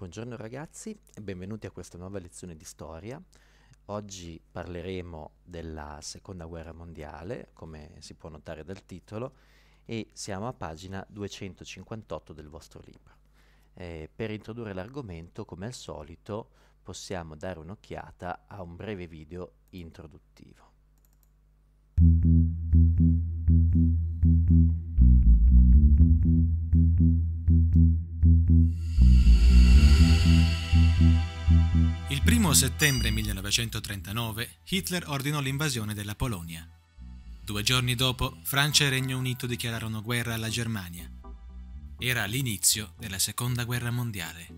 Buongiorno ragazzi e benvenuti a questa nuova lezione di storia. Oggi parleremo della Seconda Guerra Mondiale, come si può notare dal titolo, e siamo a pagina 258 del vostro libro. Eh, per introdurre l'argomento, come al solito, possiamo dare un'occhiata a un breve video introduttivo. 1 settembre 1939 Hitler ordinò l'invasione della Polonia. Due giorni dopo, Francia e Regno Unito dichiararono guerra alla Germania. Era l'inizio della Seconda Guerra Mondiale.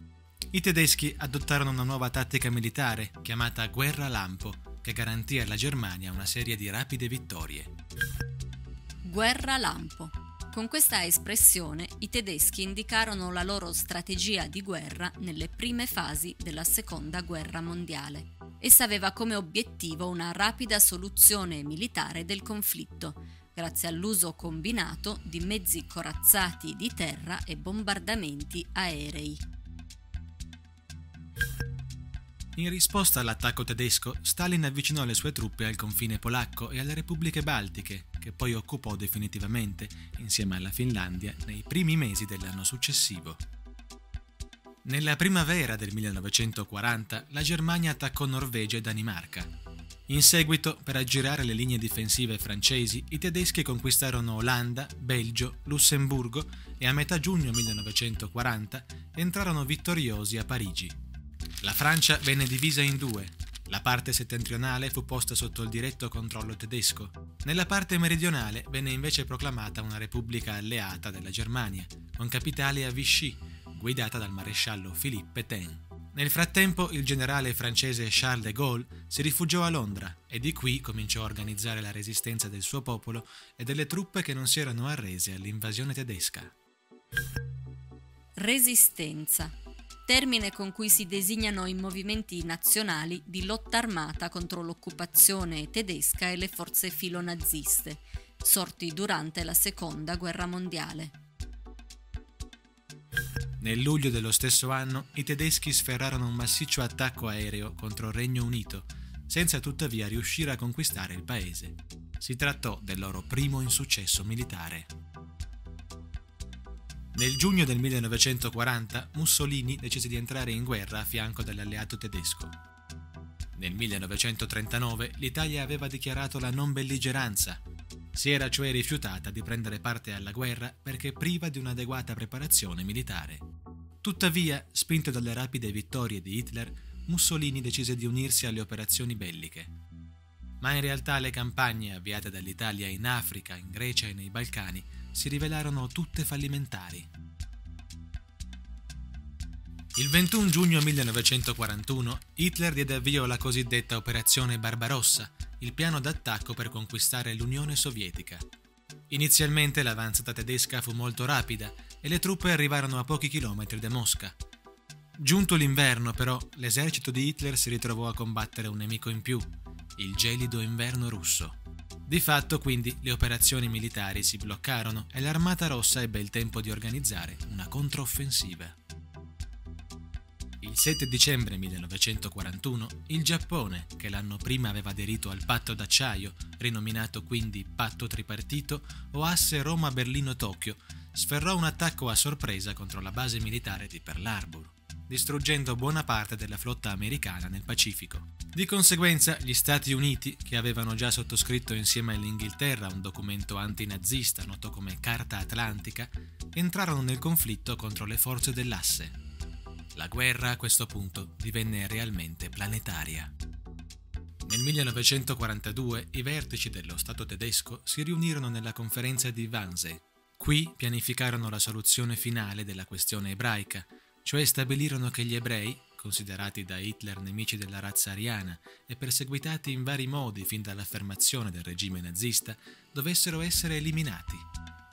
I tedeschi adottarono una nuova tattica militare chiamata guerra lampo, che garantì alla Germania una serie di rapide vittorie. Guerra lampo con questa espressione i tedeschi indicarono la loro strategia di guerra nelle prime fasi della Seconda Guerra Mondiale. Essa aveva come obiettivo una rapida soluzione militare del conflitto, grazie all'uso combinato di mezzi corazzati di terra e bombardamenti aerei. In risposta all'attacco tedesco, Stalin avvicinò le sue truppe al confine polacco e alle repubbliche baltiche, che poi occupò definitivamente, insieme alla Finlandia, nei primi mesi dell'anno successivo. Nella primavera del 1940 la Germania attaccò Norvegia e Danimarca. In seguito, per aggirare le linee difensive francesi, i tedeschi conquistarono Olanda, Belgio, Lussemburgo e a metà giugno 1940 entrarono vittoriosi a Parigi. La Francia venne divisa in due. La parte settentrionale fu posta sotto il diretto controllo tedesco. Nella parte meridionale venne invece proclamata una repubblica alleata della Germania, con capitale a Vichy, guidata dal maresciallo Philippe Pétain. Nel frattempo il generale francese Charles de Gaulle si rifugiò a Londra e di qui cominciò a organizzare la resistenza del suo popolo e delle truppe che non si erano arrese all'invasione tedesca. Resistenza termine con cui si designano i movimenti nazionali di lotta armata contro l'occupazione tedesca e le forze filonaziste, sorti durante la Seconda Guerra Mondiale. Nel luglio dello stesso anno i tedeschi sferrarono un massiccio attacco aereo contro il Regno Unito, senza tuttavia riuscire a conquistare il paese. Si trattò del loro primo insuccesso militare. Nel giugno del 1940 Mussolini decise di entrare in guerra a fianco dell'alleato tedesco. Nel 1939 l'Italia aveva dichiarato la non belligeranza. Si era cioè rifiutata di prendere parte alla guerra perché priva di un'adeguata preparazione militare. Tuttavia, spinto dalle rapide vittorie di Hitler, Mussolini decise di unirsi alle operazioni belliche. Ma in realtà le campagne avviate dall'Italia in Africa, in Grecia e nei Balcani si rivelarono tutte fallimentari. Il 21 giugno 1941 Hitler diede avvio alla cosiddetta Operazione Barbarossa, il piano d'attacco per conquistare l'Unione Sovietica. Inizialmente l'avanzata tedesca fu molto rapida e le truppe arrivarono a pochi chilometri da Mosca. Giunto l'inverno però, l'esercito di Hitler si ritrovò a combattere un nemico in più, il gelido inverno russo. Di fatto quindi le operazioni militari si bloccarono e l'Armata Rossa ebbe il tempo di organizzare una controffensiva. Il 7 dicembre 1941 il Giappone, che l'anno prima aveva aderito al patto d'acciaio, rinominato quindi patto tripartito o asse Roma-Berlino-Tokyo, sferrò un attacco a sorpresa contro la base militare di Pearl Harbor distruggendo buona parte della flotta americana nel Pacifico. Di conseguenza, gli Stati Uniti, che avevano già sottoscritto insieme all'Inghilterra un documento antinazista noto come Carta Atlantica, entrarono nel conflitto contro le forze dell'asse. La guerra a questo punto divenne realmente planetaria. Nel 1942 i vertici dello Stato tedesco si riunirono nella conferenza di Wannsee. Qui pianificarono la soluzione finale della questione ebraica, cioè stabilirono che gli ebrei, considerati da Hitler nemici della razza ariana e perseguitati in vari modi fin dall'affermazione del regime nazista, dovessero essere eliminati.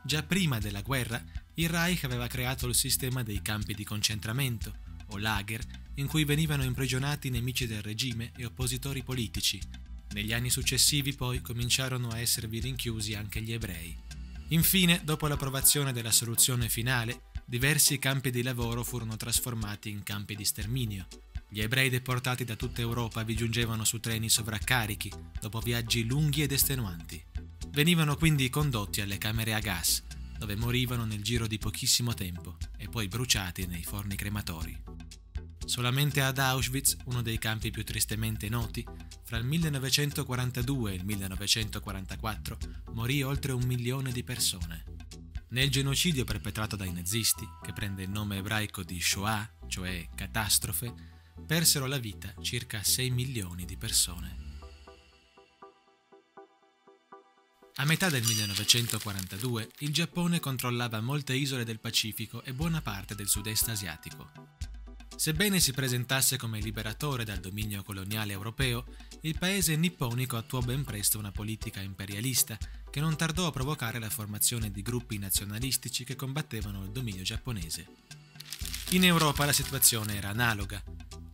Già prima della guerra, il Reich aveva creato il sistema dei campi di concentramento, o lager, in cui venivano imprigionati nemici del regime e oppositori politici. Negli anni successivi poi cominciarono a esservi rinchiusi anche gli ebrei. Infine, dopo l'approvazione della soluzione finale, diversi campi di lavoro furono trasformati in campi di sterminio. Gli ebrei deportati da tutta Europa vi giungevano su treni sovraccarichi, dopo viaggi lunghi ed estenuanti. Venivano quindi condotti alle camere a gas, dove morivano nel giro di pochissimo tempo e poi bruciati nei forni crematori. Solamente ad Auschwitz, uno dei campi più tristemente noti, fra il 1942 e il 1944 morì oltre un milione di persone. Nel genocidio perpetrato dai nazisti, che prende il nome ebraico di Shoah, cioè catastrofe, persero la vita circa 6 milioni di persone. A metà del 1942 il Giappone controllava molte isole del Pacifico e buona parte del sud-est asiatico. Sebbene si presentasse come liberatore dal dominio coloniale europeo, il paese nipponico attuò ben presto una politica imperialista che non tardò a provocare la formazione di gruppi nazionalistici che combattevano il dominio giapponese. In Europa la situazione era analoga.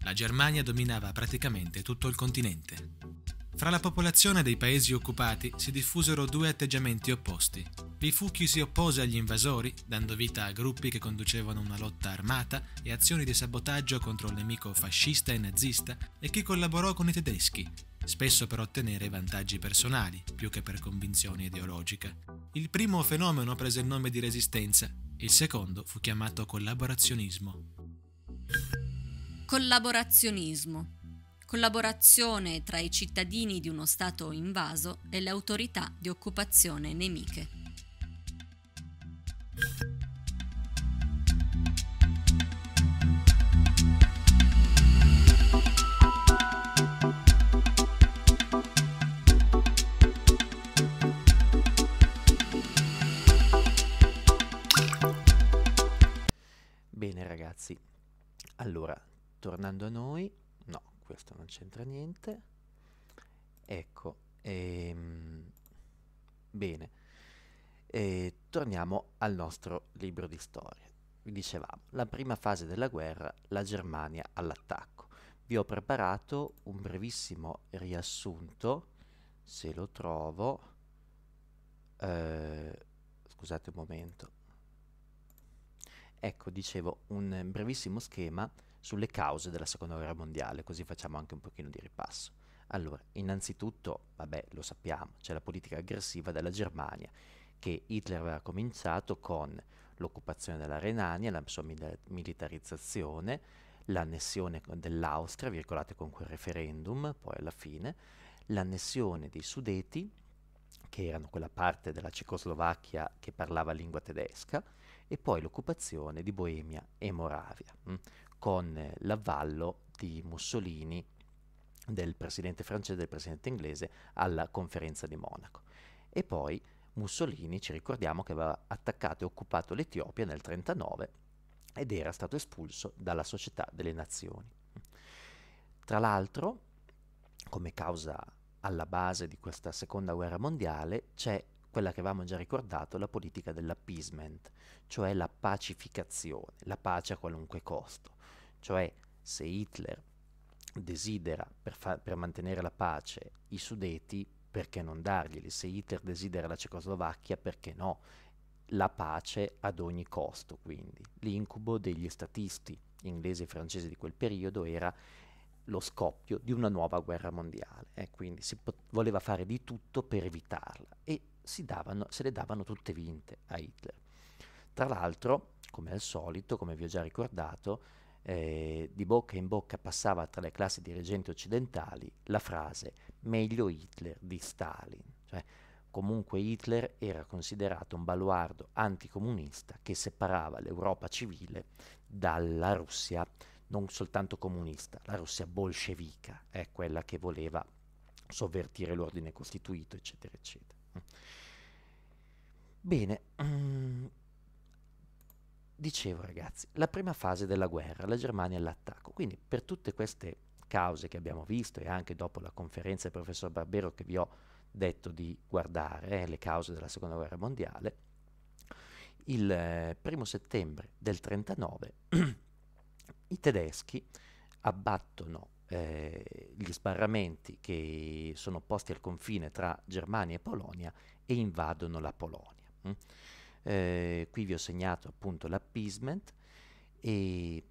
La Germania dominava praticamente tutto il continente. Fra la popolazione dei paesi occupati si diffusero due atteggiamenti opposti. Vi fu chi si oppose agli invasori, dando vita a gruppi che conducevano una lotta armata e azioni di sabotaggio contro il nemico fascista e nazista, e chi collaborò con i tedeschi, spesso per ottenere vantaggi personali, più che per convinzione ideologica. Il primo fenomeno prese il nome di resistenza, il secondo fu chiamato collaborazionismo. Collaborazionismo collaborazione tra i cittadini di uno Stato invaso e le autorità di occupazione nemiche. Bene ragazzi, allora, tornando a noi, questo non c'entra niente ecco ehm, bene e torniamo al nostro libro di storia vi dicevamo la prima fase della guerra la Germania all'attacco vi ho preparato un brevissimo riassunto se lo trovo eh, scusate un momento ecco dicevo un brevissimo schema sulle cause della seconda guerra mondiale, così facciamo anche un pochino di ripasso. Allora, innanzitutto, vabbè, lo sappiamo, c'è la politica aggressiva della Germania, che Hitler aveva cominciato con l'occupazione della Renania, la sua mil- militarizzazione, l'annessione dell'Austria, virgolate con quel referendum, poi alla fine, l'annessione dei Sudeti, che erano quella parte della Cecoslovacchia che parlava lingua tedesca, e poi l'occupazione di Boemia e Moravia. Mm con l'avallo di Mussolini, del presidente francese e del presidente inglese, alla conferenza di Monaco. E poi Mussolini, ci ricordiamo che aveva attaccato e occupato l'Etiopia nel 1939 ed era stato espulso dalla Società delle Nazioni. Tra l'altro, come causa alla base di questa seconda guerra mondiale c'è quella che avevamo già ricordato, la politica dell'appeasement, cioè la pacificazione, la pace a qualunque costo. Cioè, se Hitler desidera per, fa- per, mantenere la pace i sudeti, perché non darglieli? Se Hitler desidera la Cecoslovacchia, perché no? La pace ad ogni costo, quindi. L'incubo degli statisti inglesi e francesi di quel periodo era lo scoppio di una nuova guerra mondiale. Eh? Quindi si pot- voleva fare di tutto per evitarla e davano, se le davano tutte vinte a Hitler. Tra l'altro, come al solito, come vi ho già ricordato, eh, di bocca in bocca passava tra le classi dirigenti occidentali la frase meglio Hitler di Stalin. Cioè, comunque Hitler era considerato un baluardo anticomunista che separava l'Europa civile dalla Russia non soltanto comunista, la Russia bolscevica è quella che voleva sovvertire l'ordine costituito, eccetera, eccetera. Bene, mm, Dicevo ragazzi, la prima fase della guerra, la Germania all'attacco, quindi per tutte queste cause che abbiamo visto e anche dopo la conferenza del professor Barbero che vi ho detto di guardare, eh, le cause della seconda guerra mondiale, il eh, primo settembre del 39 i tedeschi abbattono eh, gli sbarramenti che sono posti al confine tra Germania e Polonia e invadono la Polonia. Mm? Eh, qui vi ho segnato appunto l'appeasement e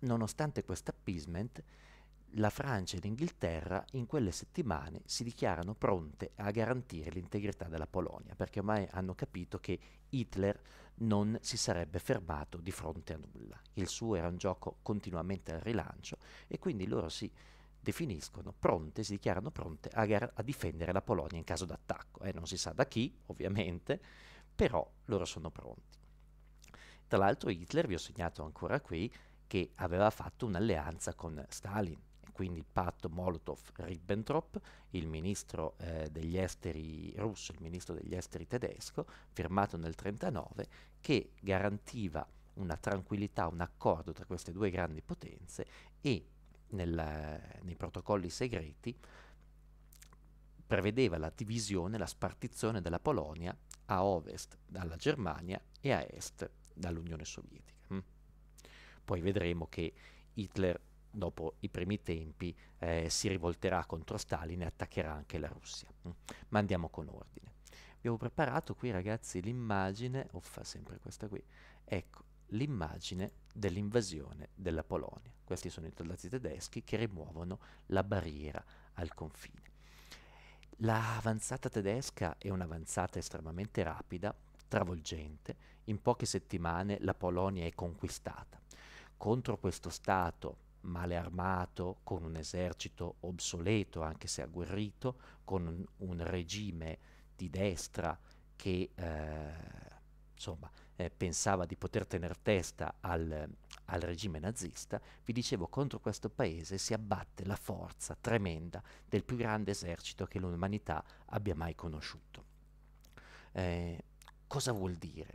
nonostante questo appeasement la Francia e l'Inghilterra in quelle settimane si dichiarano pronte a garantire l'integrità della Polonia, perché ormai hanno capito che Hitler non si sarebbe fermato di fronte a nulla. Il suo era un gioco continuamente al rilancio e quindi loro si definiscono pronte, si dichiarano pronte a, gar- a difendere la Polonia in caso d'attacco. Eh, non si sa da chi, ovviamente, però loro sono pronti. Tra l'altro Hitler, vi ho segnato ancora qui, che aveva fatto un'alleanza con Stalin, quindi il patto Molotov-Ribbentrop, il ministro eh, degli esteri russo, il ministro degli esteri tedesco, firmato nel 1939, che garantiva una tranquillità, un accordo tra queste due grandi potenze e nel, nei protocolli segreti prevedeva la divisione, la spartizione della Polonia a ovest dalla Germania e a est dall'Unione Sovietica. Mm. Poi vedremo che Hitler, dopo i primi tempi, eh, si rivolterà contro Stalin e attaccherà anche la Russia. Mm. Ma andiamo con ordine. Abbiamo preparato qui, ragazzi, l'immagine, o sempre questa qui, ecco, l'immagine dell'invasione della Polonia. Questi sono i soldati tedeschi che rimuovono la barriera al confine. L'avanzata tedesca è un'avanzata estremamente rapida, travolgente. In poche settimane la Polonia è conquistata. Contro questo Stato male armato, con un esercito obsoleto anche se agguerrito, con un, un regime di destra che eh, insomma, eh, pensava di poter tenere testa al al regime nazista, vi dicevo contro questo paese si abbatte la forza tremenda del più grande esercito che l'umanità abbia mai conosciuto. Eh, cosa vuol dire?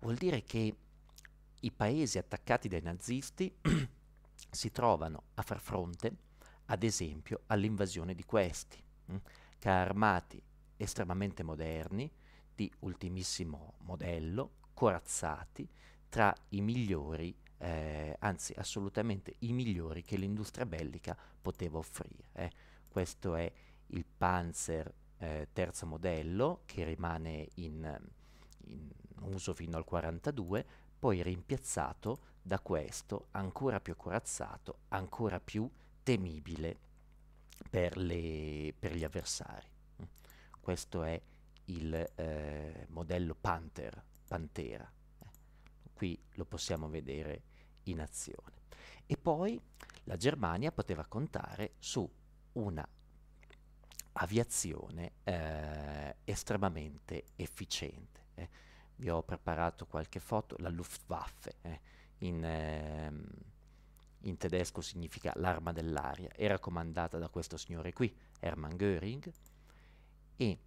Vuol dire che i paesi attaccati dai nazisti si trovano a far fronte, ad esempio, all'invasione di questi, mh? Mm, armati estremamente moderni, di ultimissimo modello, corazzati, tra i migliori eh, anzi assolutamente i migliori che l'industria bellica poteva offrire. Eh. Questo è il Panzer eh, terzo modello che rimane in, in uso fino al 1942, poi rimpiazzato da questo ancora più corazzato, ancora più temibile per, le, per gli avversari. Questo è il eh, modello Panther, Pantera. Eh. qui lo possiamo vedere in azione. E poi la Germania poteva contare su una aviazione eh, estremamente efficiente. Eh. Vi ho preparato qualche foto, la Luftwaffe, eh, in, ehm, in, tedesco significa l'arma dell'aria, era comandata da questo signore qui, Hermann Göring, e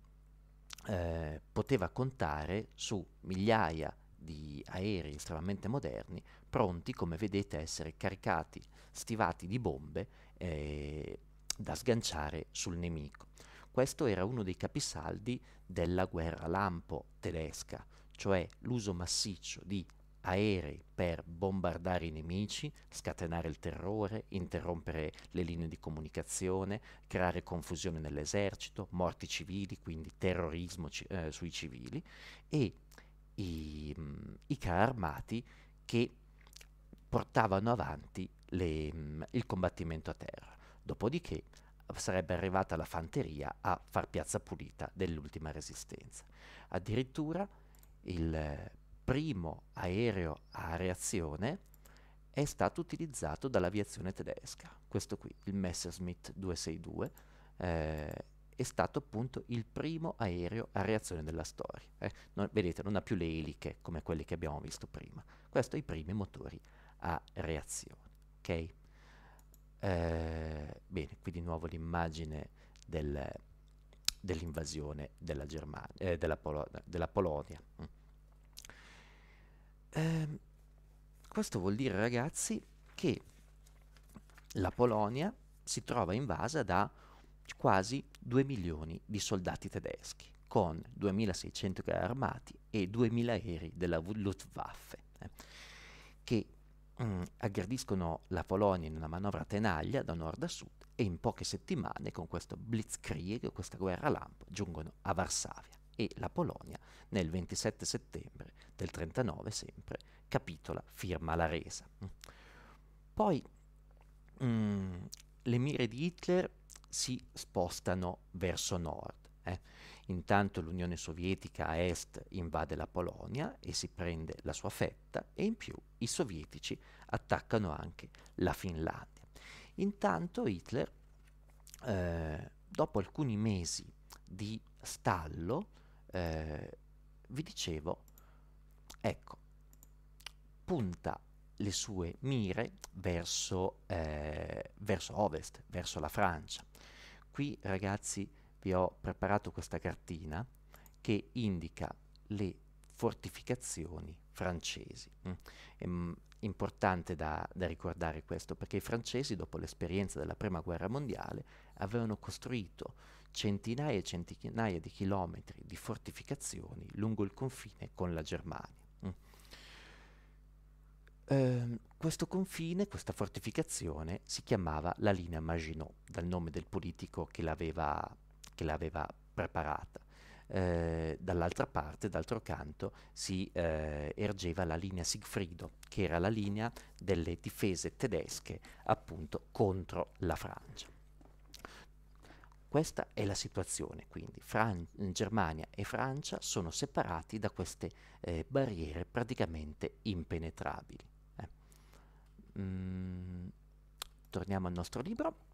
eh, poteva contare su migliaia di di aerei estremamente moderni, pronti, come vedete, a essere caricati, stivati di bombe eh, da sganciare sul nemico. Questo era uno dei capisaldi della guerra lampo tedesca, cioè l'uso massiccio di aerei per bombardare i nemici, scatenare il terrore, interrompere le linee di comunicazione, creare confusione nell'esercito, morti civili, quindi terrorismo ci- eh, sui civili, e i, mm, i carri armati che portavano avanti le, mm, il combattimento a terra. Dopodiché eh, sarebbe arrivata la fanteria a far piazza pulita dell'ultima resistenza. Addirittura il eh, primo aereo a reazione è stato utilizzato dall'aviazione tedesca, questo qui, il Messerschmitt 262, eh, è stato appunto il primo aereo a reazione della storia. Eh, non, vedete, non ha più le eliche come quelle che abbiamo visto prima. Questo è i primi motori a reazione. Okay? Eh, bene, qui di nuovo l'immagine del, dell'invasione della, eh, della, Polo della, Polonia. Mm. Eh, questo vuol dire, ragazzi, che la Polonia si trova invasa da quasi 2 milioni di soldati tedeschi, con 2.600 carri armati e 2.000 aerei della Luftwaffe, eh, che mh, mm, aggrediscono la Polonia in una manovra tenaglia da nord a sud e in poche settimane con questo blitzkrieg, questa guerra lampo, giungono a Varsavia e la Polonia nel 27 settembre del 39 sempre capitola, firma la resa. Poi mh, mm, le mire di Hitler si spostano verso nord. Eh. Intanto l'Unione Sovietica a est invade la Polonia e si prende la sua fetta e in più i sovietici attaccano anche la Finlandia. Intanto Hitler, eh, dopo alcuni mesi di stallo, eh, vi dicevo, ecco, punta le sue mire verso, eh, verso ovest, verso la Francia Qui ragazzi vi ho preparato questa cartina che indica le fortificazioni francesi. Mm. È mm, importante da, da ricordare questo perché i francesi dopo l'esperienza della Prima Guerra Mondiale avevano costruito centinaia e centinaia di chilometri di fortificazioni lungo il confine con la Germania. Ehm, questo confine, questa fortificazione si chiamava la linea Maginot, dal nome del politico che l'aveva, che l'aveva preparata. Eh, dall'altra parte, d'altro canto, si eh, ergeva la linea Sigfrido, che era la linea delle difese tedesche appunto contro la Francia. Questa è la situazione, quindi Fran- Germania e Francia sono separati da queste eh, barriere praticamente impenetrabili. Mm, torniamo al nostro libro.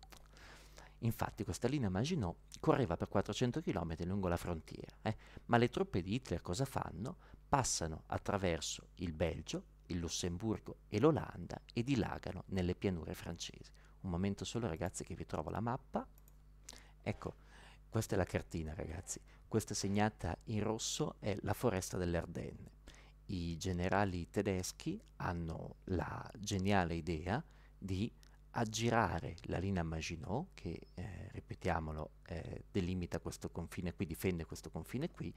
Infatti questa linea Maginot correva per 400 km lungo la frontiera, eh? ma le truppe di Hitler cosa fanno? Passano attraverso il Belgio, il Lussemburgo e l'Olanda e dilagano nelle pianure francesi. Un momento solo ragazzi che vi trovo la mappa. Ecco, questa è la cartina ragazzi, questa segnata in rosso è la foresta dell'Ardenne i generali tedeschi hanno la geniale idea di aggirare la linea Maginot, che eh, ripetiamolo eh, delimita questo confine qui, difende questo confine qui,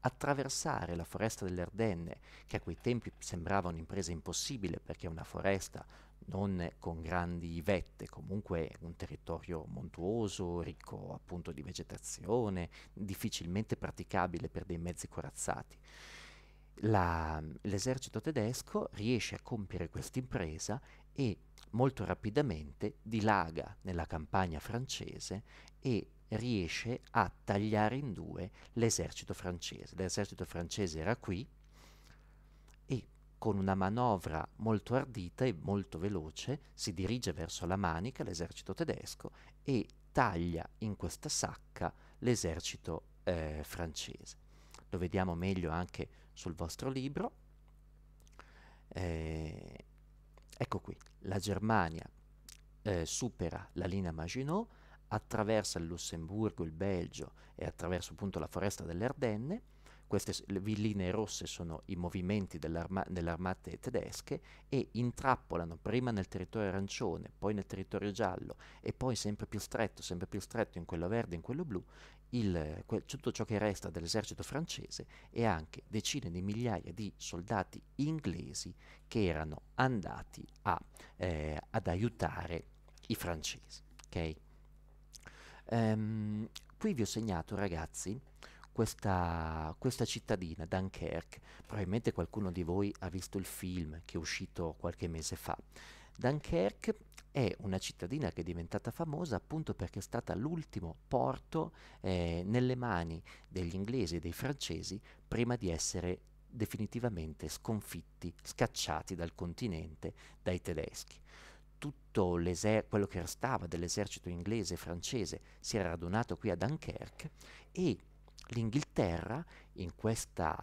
attraversare la foresta delle Ardenne, che a quei tempi sembrava un'impresa impossibile perché è una foresta non con grandi vette, comunque un territorio montuoso, ricco appunto di vegetazione, difficilmente praticabile per dei mezzi corazzati la, l'esercito tedesco riesce a compiere questa impresa e molto rapidamente dilaga nella campagna francese e riesce a tagliare in due l'esercito francese. L'esercito francese era qui e con una manovra molto ardita e molto veloce si dirige verso la Manica, l'esercito tedesco, e taglia in questa sacca l'esercito eh, francese. Lo vediamo meglio anche sul vostro libro. Eh, ecco qui, la Germania eh, supera la linea Maginot, attraversa il Lussemburgo, il Belgio e attraverso appunto la foresta delle Ardenne. Queste linee rosse sono i movimenti delle armate tedesche e intrappolano prima nel territorio arancione, poi nel territorio giallo e poi sempre più stretto, sempre più stretto in quello verde e in quello blu, il, tutto ciò che resta dell'esercito francese e anche decine di migliaia di soldati inglesi che erano andati a, eh, ad aiutare i francesi. Okay? Um, qui vi ho segnato ragazzi questa, questa, cittadina, Dunkerque, probabilmente qualcuno di voi ha visto il film che è uscito qualche mese fa. Dunkerque è una cittadina che è diventata famosa appunto perché è stata l'ultimo porto eh, nelle mani degli inglesi e dei francesi prima di essere definitivamente sconfitti, scacciati dal continente dai tedeschi. Tutto quello che restava dell'esercito inglese e francese si era radunato qui a Dunkerque e l'Inghilterra in questa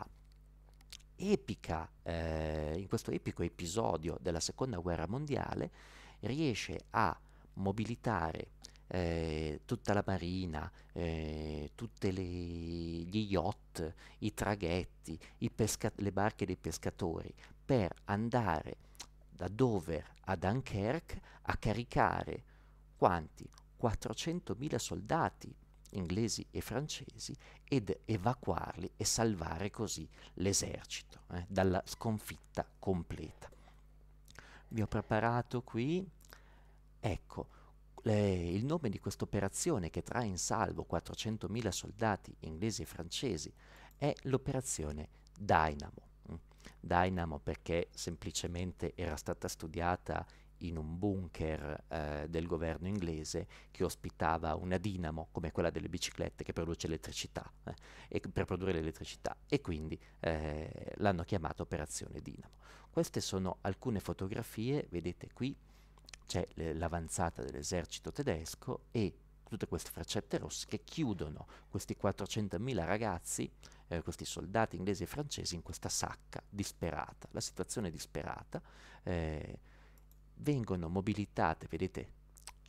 epica, eh, in questo epico episodio della seconda guerra mondiale riesce a mobilitare eh, tutta la marina, eh, tutti gli yacht, i traghetti, i pesca- le barche dei pescatori per andare da Dover a Dunkerque a caricare quanti? 400.000 soldati inglesi e francesi ed evacuarli e salvare così l'esercito eh, dalla sconfitta completa vi ho preparato qui, ecco, eh, il nome di questa operazione che trae in salvo 400.000 soldati inglesi e francesi è l'operazione Dynamo. Mm. Dynamo perché semplicemente era stata studiata in un bunker eh, del governo inglese che ospitava una dinamo come quella delle biciclette che produce elettricità eh, per produrre l'elettricità e quindi eh, l'hanno chiamata operazione dinamo. Queste sono alcune fotografie, vedete qui c'è l'avanzata dell'esercito tedesco e tutte queste freccette rosse che chiudono questi 400.000 ragazzi, eh, questi soldati inglesi e francesi in questa sacca disperata. La situazione è disperata, eh, vengono mobilitate, vedete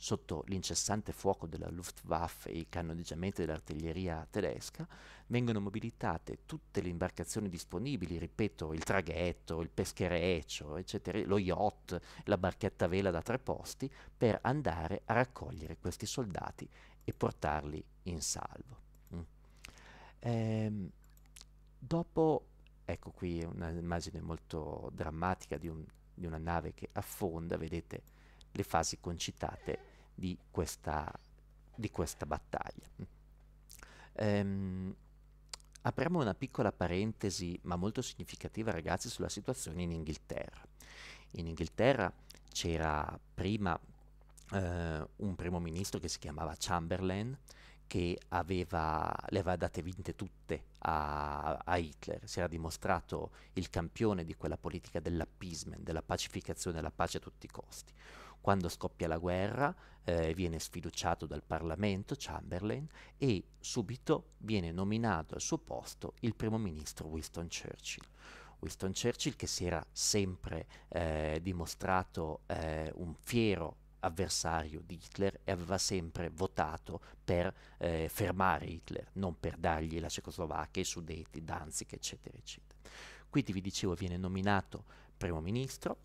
sotto l'incessante fuoco della Luftwaffe e i cannoneggiamenti dell'artiglieria tedesca, vengono mobilitate tutte le imbarcazioni disponibili, ripeto, il traghetto, il peschereccio, eccetera, lo yacht, la barchetta a vela da tre posti, per andare a raccogliere questi soldati e portarli in salvo. Mm. Ehm, dopo, ecco qui un'immagine molto drammatica di, un, di una nave che affonda, vedete le fasi concitate di questa, di questa battaglia. Ehm, apriamo una piccola parentesi, ma molto significativa, ragazzi, sulla situazione in Inghilterra. In Inghilterra c'era prima eh, un primo ministro che si chiamava Chamberlain, che aveva, le aveva date vinte tutte a, a, Hitler, si era dimostrato il campione di quella politica dell'appeasement, della pacificazione, della pace a tutti i costi. Quando scoppia la guerra eh, viene sfiduciato dal Parlamento Chamberlain e subito viene nominato al suo posto il primo ministro Winston Churchill. Winston Churchill che si era sempre eh, dimostrato eh, un fiero avversario di Hitler e aveva sempre votato per eh, fermare Hitler, non per dargli la Cecoslovacchia, i Sudeti, Danzig, eccetera, eccetera. Quindi vi dicevo viene nominato primo ministro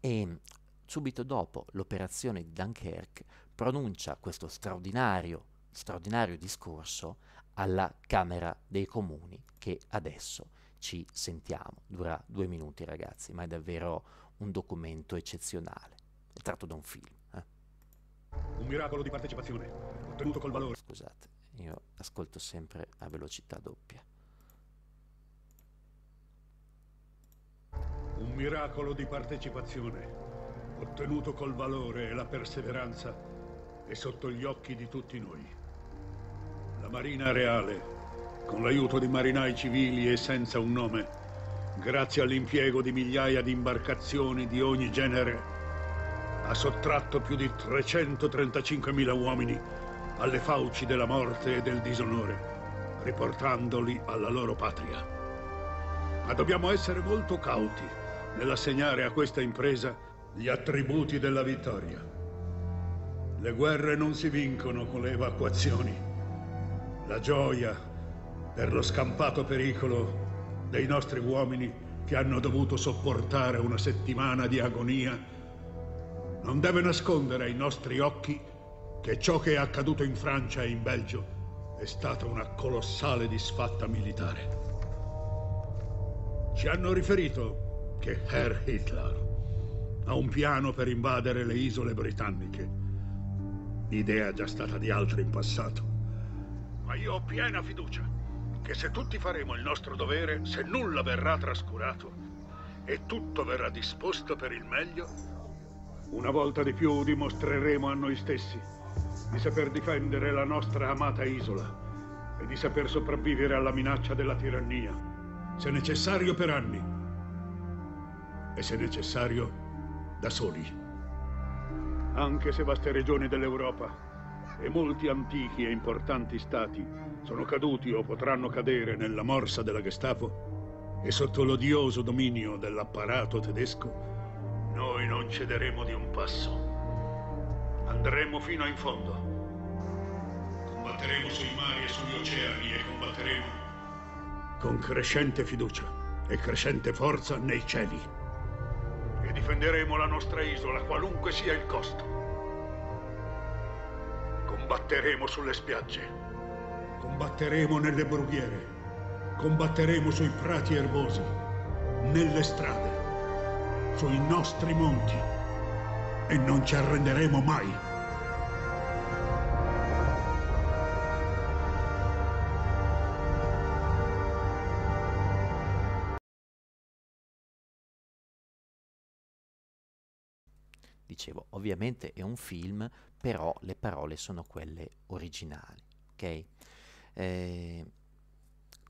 e Subito dopo l'operazione di Dunkerque pronuncia questo straordinario, straordinario discorso alla Camera dei Comuni che adesso ci sentiamo. Dura due minuti ragazzi, ma è davvero un documento eccezionale. È tratto da un film. Eh? Un miracolo di partecipazione, ottenuto col valore. Scusate, io ascolto sempre a velocità doppia. Un miracolo di partecipazione, ottenuto col valore e la perseveranza, è sotto gli occhi di tutti noi. La Marina Reale, con l'aiuto di marinai civili e senza un nome, grazie all'impiego di migliaia di imbarcazioni di ogni genere, ha sottratto più di 335.000 uomini alle fauci della morte e del disonore, riportandoli alla loro patria. Ma dobbiamo essere molto cauti nell'assegnare a questa impresa gli attributi della vittoria. Le guerre non si vincono con le evacuazioni. La gioia per lo scampato pericolo dei nostri uomini che hanno dovuto sopportare una settimana di agonia non deve nascondere ai nostri occhi che ciò che è accaduto in Francia e in Belgio è stata una colossale disfatta militare. Ci hanno riferito che Herr Hitler ha un piano per invadere le isole britanniche. L'idea è già stata di altri in passato. Ma io ho piena fiducia che se tutti faremo il nostro dovere, se nulla verrà trascurato e tutto verrà disposto per il meglio, una volta di più dimostreremo a noi stessi di saper difendere la nostra amata isola e di saper sopravvivere alla minaccia della tirannia, se necessario per anni e se necessario da soli. Anche se vaste regioni dell'Europa e molti antichi e importanti stati sono caduti o potranno cadere nella morsa della Gestapo e sotto l'odioso dominio dell'apparato tedesco, noi non cederemo di un passo. Andremo fino in fondo. Combatteremo sui mari e sugli oceani e combatteremo con crescente fiducia e crescente forza nei cieli difenderemo la nostra isola, qualunque sia il costo. Combatteremo sulle spiagge, combatteremo nelle brughiere, combatteremo sui prati erbosi, nelle strade, sui nostri monti e non ci arrenderemo mai. dicevo, ovviamente è un film, però le parole sono quelle originali, ok? Eh,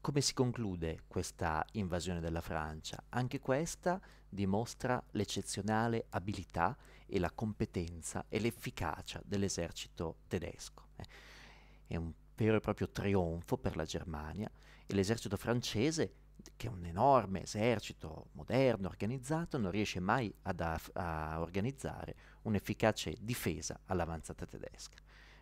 come si conclude questa invasione della Francia? Anche questa dimostra l'eccezionale abilità e la competenza e l'efficacia dell'esercito tedesco. Eh. È un vero e proprio trionfo per la Germania e l'esercito francese che un enorme esercito moderno, organizzato, non riesce mai ad aff- a organizzare un'efficace difesa all'avanzata tedesca.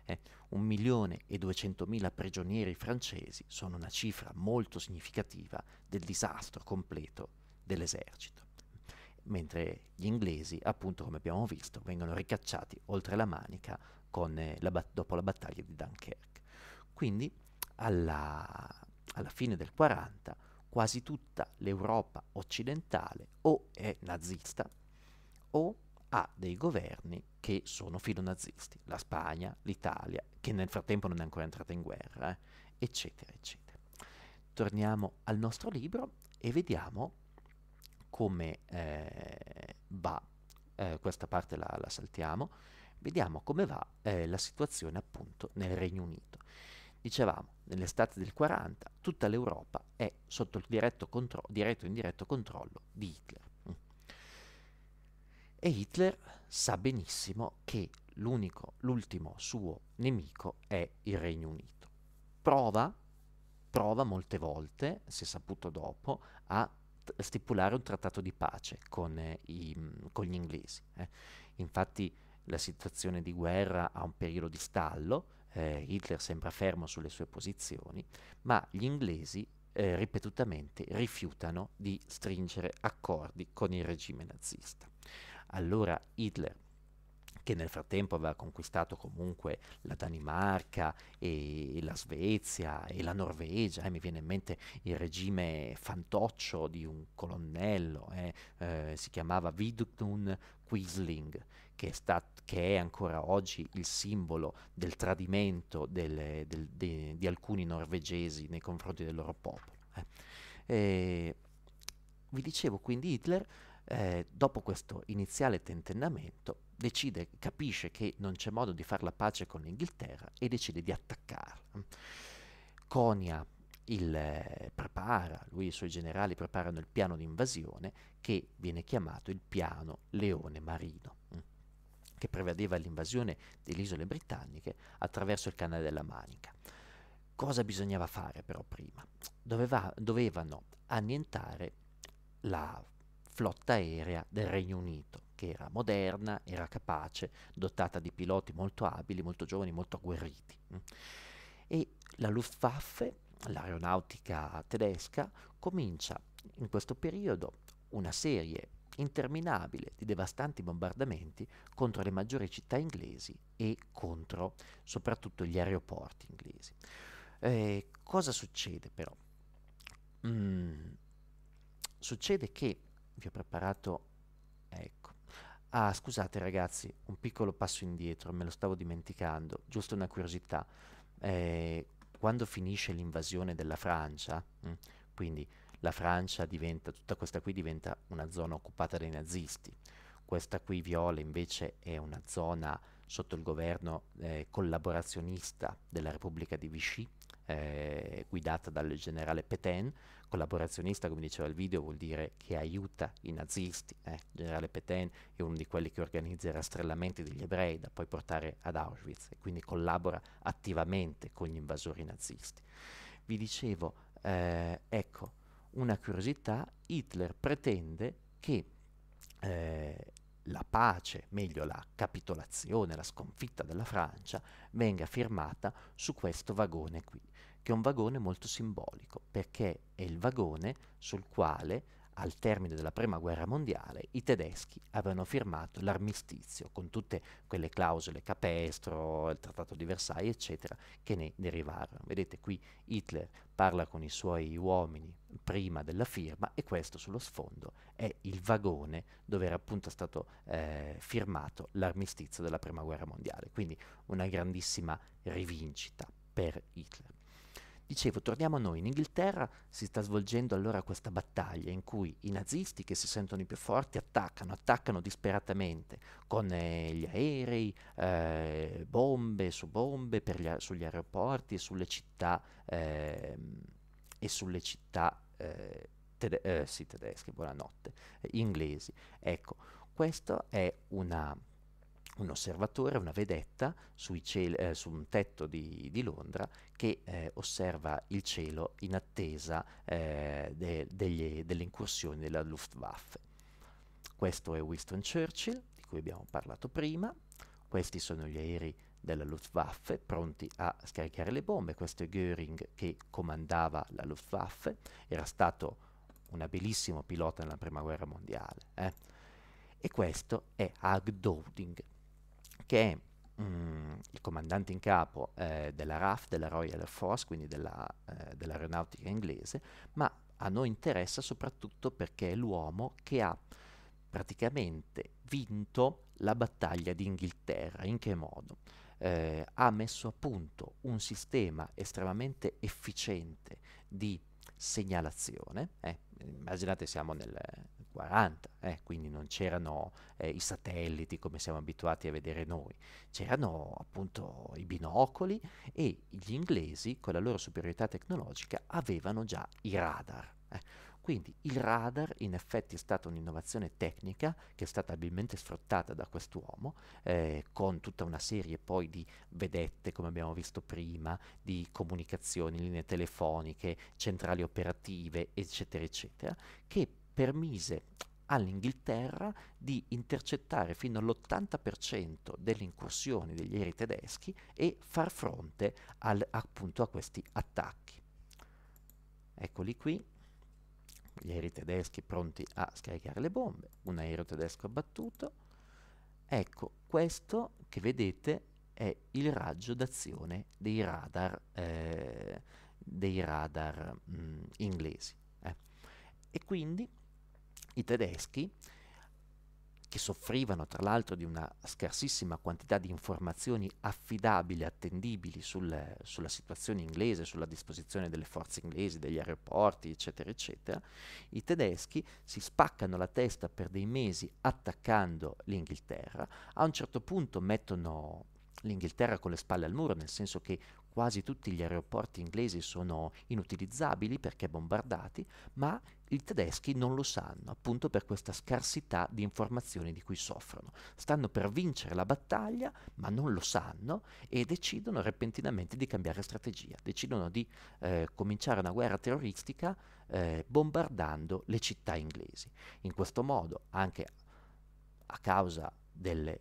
Eh. Un milione e duecentomila prigionieri francesi sono una cifra molto significativa del disastro completo dell'esercito, mentre gli inglesi, appunto come abbiamo visto, vengono ricacciati oltre la Manica con, eh, la bat- dopo la battaglia di Dunkerque. Quindi alla, alla fine del 40 quasi tutta l'Europa occidentale o è nazista o ha dei governi che sono filonazisti, la Spagna, l'Italia, che nel frattempo non è ancora entrata in guerra, eh, eccetera, eccetera. Torniamo al nostro libro e vediamo come eh, va, eh, questa parte la, la, saltiamo, vediamo come va eh, la situazione appunto nel Regno Unito. Dicevamo, nell'estate del 40 tutta l'Europa è sotto il diretto, contro- diretto e indiretto controllo di Hitler. E Hitler sa benissimo che l'ultimo suo nemico è il Regno Unito. Prova, prova molte volte, si è saputo dopo, a t- stipulare un trattato di pace con, eh, i, con gli inglesi. Eh. Infatti la situazione di guerra ha un periodo di stallo, eh, Hitler sembra fermo sulle sue posizioni, ma gli inglesi eh, ripetutamente rifiutano di stringere accordi con il regime nazista. Allora Hitler che nel frattempo aveva conquistato comunque la Danimarca e, la Svezia e la Norvegia, eh, mi viene in mente il regime fantoccio di un colonnello, eh, eh, si chiamava Vidkun Quisling, che è, stat- che è ancora oggi il simbolo del tradimento delle, del, de, di alcuni norvegesi nei confronti del loro popolo. Eh. vi dicevo quindi Hitler, eh, dopo questo iniziale tentennamento, decide, capisce che non c'è modo di fare la pace con l'Inghilterra e decide di attaccarla. Conia il, eh, prepara, lui e i suoi generali preparano il piano di invasione che viene chiamato il piano Leone Marino che prevedeva l'invasione delle isole britanniche attraverso il canale della Manica. Cosa bisognava fare però prima? Doveva, dovevano annientare la flotta aerea del Regno Unito, che era moderna, era capace, dotata di piloti molto abili, molto giovani, molto agguerriti. E la Luftwaffe, l'aeronautica tedesca, comincia in questo periodo una serie interminabile di devastanti bombardamenti contro le maggiori città inglesi e contro soprattutto gli aeroporti inglesi. Eh, cosa succede però? Mm, succede che vi ho preparato, ecco, Ah, scusate ragazzi, un piccolo passo indietro, me lo stavo dimenticando, giusto una curiosità. Eh, quando finisce l'invasione della Francia, mh, mm, quindi la Francia diventa, tutta questa qui diventa una zona occupata dai nazisti, questa qui viola invece è una zona sotto il governo eh, collaborazionista della Repubblica di Vichy, eh, guidata dal generale Petain, collaborazionista come diceva il video vuol dire che aiuta i nazisti, eh. il generale Petain è uno di quelli che organizza i rastrellamenti degli ebrei da poi portare ad Auschwitz e quindi collabora attivamente con gli invasori nazisti. Vi dicevo, eh, ecco, una curiosità, Hitler pretende che eh, la pace, meglio la capitolazione, la sconfitta della Francia, venga firmata su questo vagone qui, che è un vagone molto simbolico, perché è il vagone sul quale al termine della Prima Guerra Mondiale i tedeschi avevano firmato l'armistizio con tutte quelle clausole capestro, il Trattato di Versailles, eccetera, che ne derivarono. Vedete qui Hitler parla con i suoi uomini prima della firma e questo sullo sfondo è il vagone dove era appunto stato eh, firmato l'armistizio della prima guerra mondiale, quindi una grandissima rivincita per Hitler. Dicevo, torniamo a noi, in Inghilterra si sta svolgendo allora questa battaglia in cui i nazisti che si sentono i più forti attaccano, attaccano disperatamente con eh, gli aerei, eh, bombe su bombe a- sugli aeroporti e sulle città, eh, e sulle città eh, tede- eh, sì, tedeschi, buonanotte, eh, inglesi. Ecco, questo è una, un osservatore, una vedetta cieli, eh, su un tetto di, di Londra che eh, osserva il cielo in attesa eh, de- degli, delle incursioni della Luftwaffe. Questo è Winston Churchill, di cui abbiamo parlato prima. Questi sono gli aerei della Luftwaffe pronti a scaricare le bombe. Questo è Göring che comandava la Luftwaffe, era stato un abilissimo pilota nella prima guerra mondiale. Eh? E questo è Hagdoding, che è mm, il comandante in capo eh, della RAF, della Royal Air Force, quindi della, eh, dell'aeronautica inglese, ma a noi interessa soprattutto perché è l'uomo che ha praticamente vinto la battaglia d'Inghilterra. In che modo? eh, ha messo a punto un sistema estremamente efficiente di segnalazione, eh, immaginate siamo nel 40, eh, quindi non c'erano eh, i satelliti come siamo abituati a vedere noi, c'erano appunto i binocoli e gli inglesi con la loro superiorità tecnologica avevano già i radar. Eh. Quindi il radar in effetti è stata un'innovazione tecnica che è stata abilmente sfruttata da quest'uomo eh, con tutta una serie poi di vedette come abbiamo visto prima, di comunicazioni, linee telefoniche, centrali operative eccetera eccetera che permise all'Inghilterra di intercettare fino all'80% delle incursioni degli aerei tedeschi e far fronte al, appunto a questi attacchi. Eccoli qui, gli aerei tedeschi pronti a scaricare le bombe, un aereo tedesco abbattuto. Ecco, questo che vedete è il raggio d'azione dei radar, eh, dei radar mh, mm, inglesi. Eh. E quindi i tedeschi che soffrivano tra l'altro di una scarsissima quantità di informazioni affidabili, attendibili sul, sulla situazione inglese, sulla disposizione delle forze inglesi, degli aeroporti, eccetera, eccetera, i tedeschi si spaccano la testa per dei mesi attaccando l'Inghilterra, a un certo punto mettono l'Inghilterra con le spalle al muro, nel senso che Quasi tutti gli aeroporti inglesi sono inutilizzabili perché bombardati, ma i tedeschi non lo sanno, appunto per questa scarsità di informazioni di cui soffrono. Stanno per vincere la battaglia, ma non lo sanno e decidono repentinamente di cambiare strategia. Decidono di eh, cominciare una guerra terroristica eh, bombardando le città inglesi. In questo modo, anche a causa delle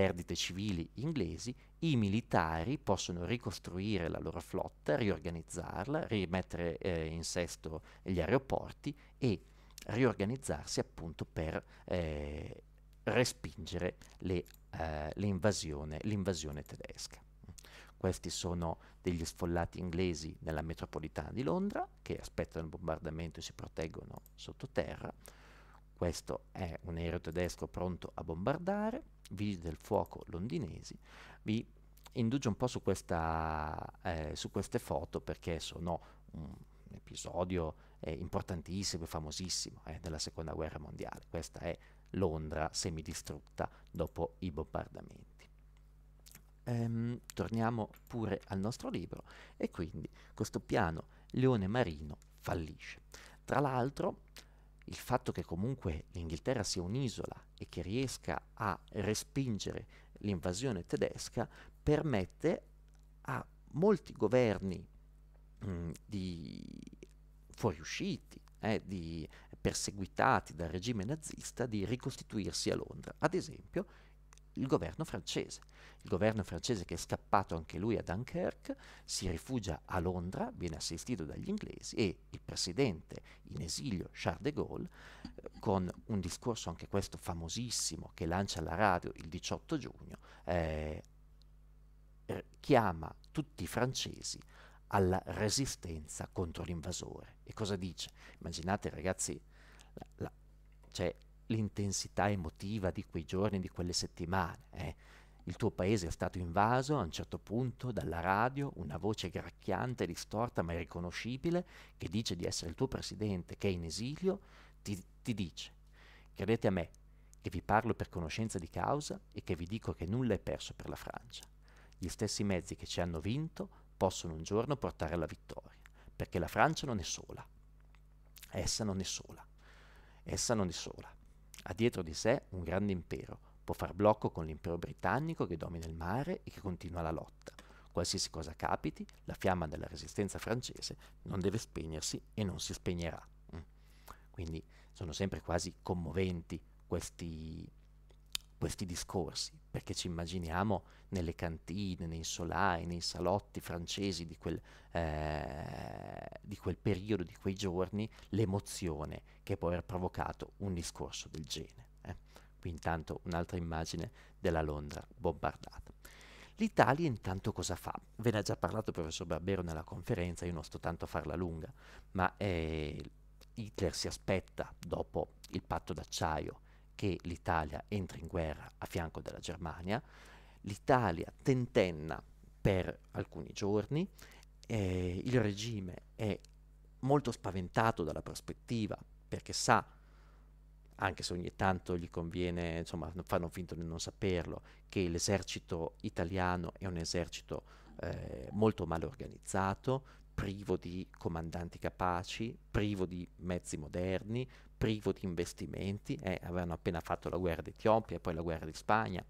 perdite civili inglesi, i militari possono ricostruire la loro flotta, riorganizzarla, rimettere eh, in sesto gli aeroporti e riorganizzarsi appunto per eh, respingere le, eh, l'invasione, l'invasione tedesca. Questi sono degli sfollati inglesi nella metropolitana di Londra che aspettano il bombardamento e si proteggono sottoterra. Questo è un aereo tedesco pronto a bombardare vigili del fuoco londinesi, vi indugio un po' su, questa, eh, su queste foto perché sono un episodio eh, importantissimo e famosissimo eh, della seconda guerra mondiale. Questa è Londra semidistrutta dopo i bombardamenti. Ehm, torniamo pure al nostro libro e quindi questo piano Leone Marino fallisce. Tra l'altro il fatto che comunque l'Inghilterra sia un'isola e che riesca a respingere l'invasione tedesca permette a molti governi mh, mm, fuoriusciti, eh, di perseguitati dal regime nazista, di ricostituirsi a Londra. Ad esempio, il governo francese. Il governo francese che è scappato anche lui a Dunkerque si rifugia a Londra, viene assistito dagli inglesi e il presidente in esilio Charles de Gaulle, eh, con un discorso anche questo famosissimo che lancia alla radio il 18 giugno, eh, chiama tutti i francesi alla resistenza contro l'invasore. E cosa dice? Immaginate ragazzi, c'è cioè, l'intensità emotiva di quei giorni, di quelle settimane. Eh. Il tuo paese è stato invaso a un certo punto dalla radio, una voce gracchiante, distorta ma irriconoscibile, che dice di essere il tuo presidente, che è in esilio, ti, ti dice, credete a me, che vi parlo per conoscenza di causa e che vi dico che nulla è perso per la Francia. Gli stessi mezzi che ci hanno vinto possono un giorno portare alla vittoria, perché la Francia non è sola. Essa non è sola. Essa non è sola. Ha dietro di sé un grande impero, può far blocco con l'impero britannico che domina il mare e che continua la lotta. Qualsiasi cosa capiti, la fiamma della resistenza francese non deve spegnersi e non si spegnerà. Mm. Quindi sono sempre quasi commoventi questi, questi discorsi, perché ci immaginiamo nelle cantine, nei solai, nei salotti francesi di quel, eh, di quel periodo, di quei giorni, l'emozione che può aver provocato un discorso del genere. Eh. Qui intanto un'altra immagine della Londra bombardata. L'Italia intanto cosa fa? Ve ne ha già parlato il professor Barbero nella conferenza, io non sto tanto a farla lunga, ma eh, Hitler si aspetta, dopo il patto d'acciaio, che l'Italia entra in guerra a fianco della Germania, l'Italia tentenna per alcuni giorni, eh, il regime è molto spaventato dalla prospettiva perché sa, anche se ogni tanto gli conviene, insomma, fanno finto di non saperlo, che l'esercito italiano è un esercito eh, molto mal organizzato, privo di comandanti capaci, privo di mezzi moderni, privo di investimenti, eh, avevano appena fatto la guerra d'Etiopia e poi la guerra di Spagna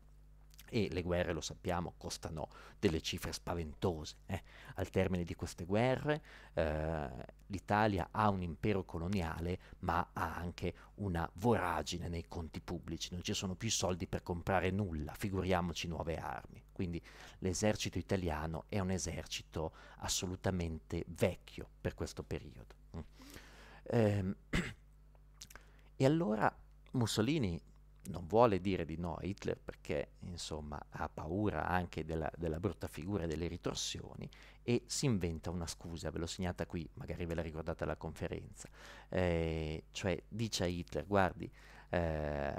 e le guerre, lo sappiamo, costano delle cifre spaventose. Eh. Al termine di queste guerre eh, l'Italia ha un impero coloniale, ma ha anche una voragine nei conti pubblici, non ci sono più soldi per comprare nulla, figuriamoci nuove armi. Quindi l'esercito italiano è un esercito assolutamente vecchio per questo periodo. Mm. Ehm, e allora Mussolini non vuole dire di no a Hitler perché insomma ha paura anche della, della brutta figura e delle ritorsioni e si inventa una scusa, ve l'ho segnata qui, magari ve la ricordate alla conferenza, eh, cioè dice a Hitler, guardi, eh,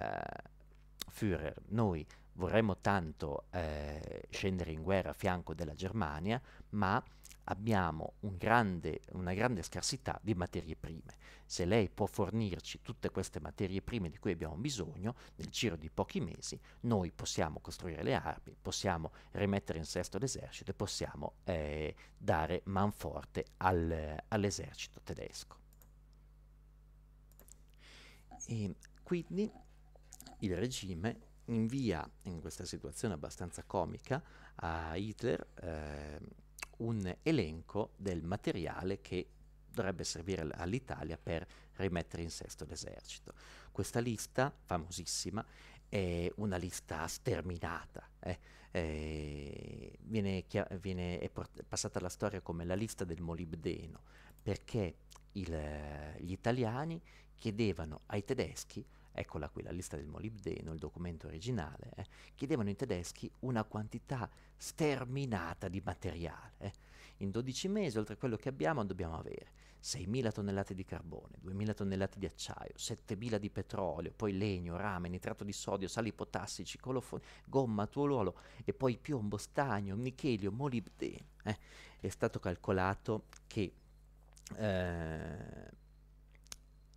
Führer, noi vorremmo tanto eh, scendere in guerra a fianco della Germania, ma abbiamo un grande, una grande scarsità di materie prime. Se lei può fornirci tutte queste materie prime di cui abbiamo bisogno nel giro di pochi mesi, noi possiamo costruire le armi, possiamo rimettere in sesto l'esercito e possiamo eh, dare manforte al, all'esercito tedesco. E quindi il regime invia in questa situazione abbastanza comica a Hitler eh, un elenco del materiale che dovrebbe servire all'Italia per rimettere in sesto l'esercito. Questa lista, famosissima, è una lista sterminata, eh? Eh, viene, viene, è, è passata alla storia come la lista del molibdeno, perché il, gli italiani chiedevano ai tedeschi eccola qui la lista del molibdeno, il documento originale, eh, chiedevano i tedeschi una quantità sterminata di materiale. Eh. In 12 mesi, oltre a quello che abbiamo, dobbiamo avere 6.000 tonnellate di carbone, 2.000 tonnellate di acciaio, 7.000 di petrolio, poi legno, rame, nitrato di sodio, sali potassici, colofoni, gomma, tuoluolo e poi piombo, stagno, nichelio, molibdeno. Eh. È stato calcolato che... Eh,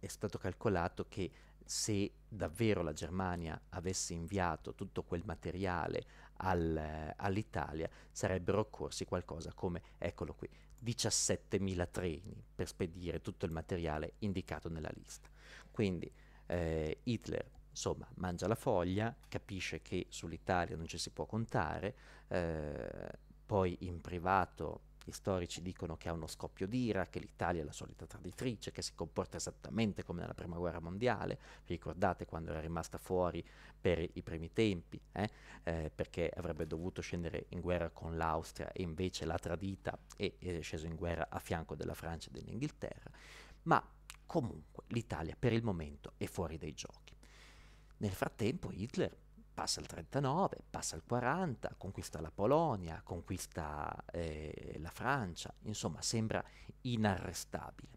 è stato calcolato che se davvero la Germania avesse inviato tutto quel materiale al, eh, all'Italia, sarebbero occorsi qualcosa come, eccolo qui, 17.000 treni per spedire tutto il materiale indicato nella lista. Quindi eh, Hitler insomma, mangia la foglia, capisce che sull'Italia non ci si può contare, eh, poi in privato gli storici dicono che ha uno scoppio d'ira, che l'Italia è la solita traditrice, che si comporta esattamente come nella Prima Guerra Mondiale. Vi ricordate quando era rimasta fuori per i primi tempi, eh? Eh, perché avrebbe dovuto scendere in guerra con l'Austria e invece l'ha tradita e è sceso in guerra a fianco della Francia e dell'Inghilterra. Ma comunque l'Italia per il momento è fuori dai giochi. Nel frattempo Hitler passa il 39, passa il 40, conquista la Polonia, conquista eh, la Francia, insomma sembra inarrestabile.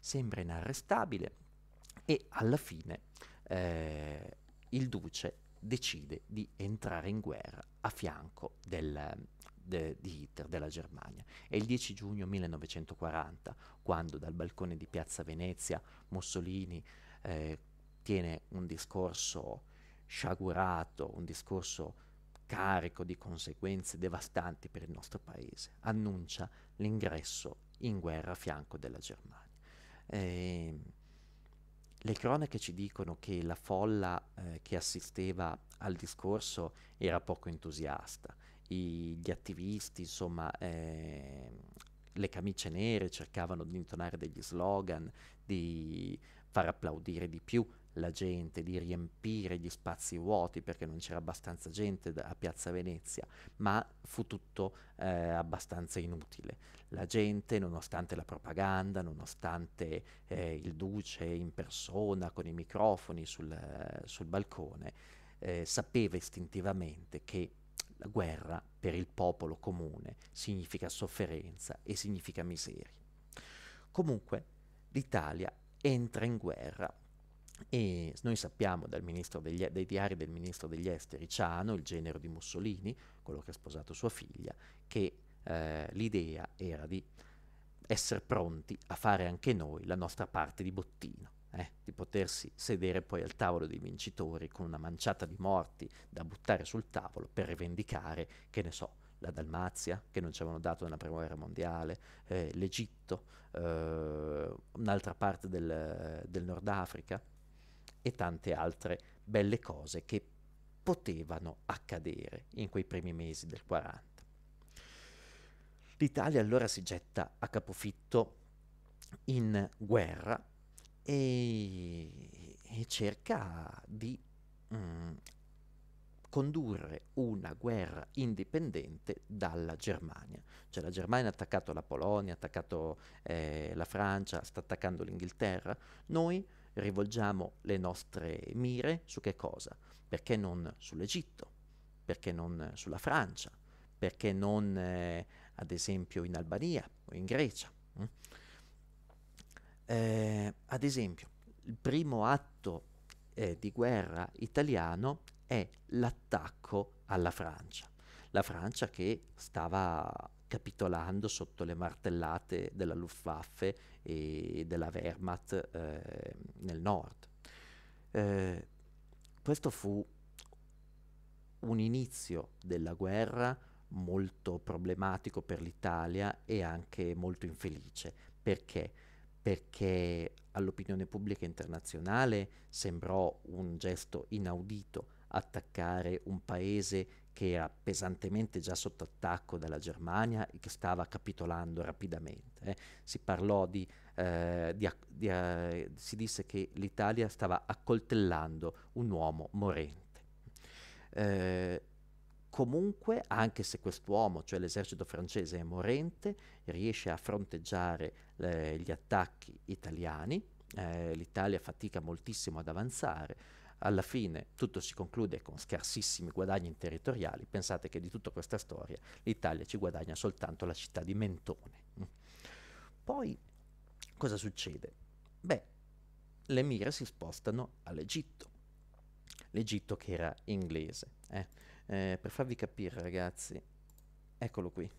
Sembra inarrestabile e alla fine eh, il duce decide di entrare in guerra a fianco del, de, di Hitler, della Germania. È il 10 giugno 1940 quando dal balcone di Piazza Venezia Mussolini eh, tiene un discorso sciagurato, un discorso carico di conseguenze devastanti per il nostro paese, annuncia l'ingresso in guerra a fianco della Germania. Eh, le cronache ci dicono che la folla eh, che assisteva al discorso era poco entusiasta, I, gli attivisti, insomma, eh, le camicie nere cercavano di intonare degli slogan, di far applaudire di più la gente, di riempire gli spazi vuoti perché non c'era abbastanza gente da, a Piazza Venezia, ma fu tutto eh, abbastanza inutile. La gente, nonostante la propaganda, nonostante eh, il duce in persona con i microfoni sul, eh, sul balcone, eh, sapeva istintivamente che la guerra per il popolo comune significa sofferenza e significa miseria. Comunque l'Italia entra in guerra e noi sappiamo degli, dai diari del ministro degli esteri Ciano, il genero di Mussolini, quello che ha sposato sua figlia, che eh, l'idea era di essere pronti a fare anche noi la nostra parte di bottino, eh? di potersi sedere poi al tavolo dei vincitori con una manciata di morti da buttare sul tavolo per rivendicare, che ne so, la Dalmazia, che non ci avevano dato nella prima guerra mondiale, eh, l'Egitto, eh, un'altra parte del, del Nord Africa e tante altre belle cose che potevano accadere in quei primi mesi del 40. L'Italia allora si getta a capofitto in guerra e, e cerca di mm, condurre una guerra indipendente dalla Germania. Cioè la Germania ha attaccato la Polonia, ha attaccato eh, la Francia, sta attaccando l'Inghilterra. Noi rivolgiamo le nostre mire su che cosa? Perché non sull'Egitto? Perché non sulla Francia? Perché non eh, ad esempio in Albania o in Grecia? Mm? Eh, ad esempio, il primo atto eh, di guerra italiano è l'attacco alla Francia. La Francia che stava capitolando sotto le martellate della Luftwaffe e della Wehrmacht eh, nel nord. Eh, questo fu un inizio della guerra molto problematico per l'Italia e anche molto infelice. Perché? Perché all'opinione pubblica internazionale sembrò un gesto inaudito attaccare un paese che era pesantemente già sotto attacco dalla Germania e che stava capitolando rapidamente. Eh. Si parlò di, eh, di, di eh, si disse che l'Italia stava accoltellando un uomo morente. Eh, comunque, anche se quest'uomo, cioè l'esercito francese, è morente, riesce a fronteggiare gli attacchi italiani, eh, l'Italia fatica moltissimo ad avanzare, alla fine tutto si conclude con scarsissimi guadagni territoriali, pensate che di tutta questa storia l'Italia ci guadagna soltanto la città di Mentone. Poi cosa succede? Beh, le mire si spostano all'Egitto, l'Egitto che era inglese. Eh. Eh, per farvi capire ragazzi, eccolo qui,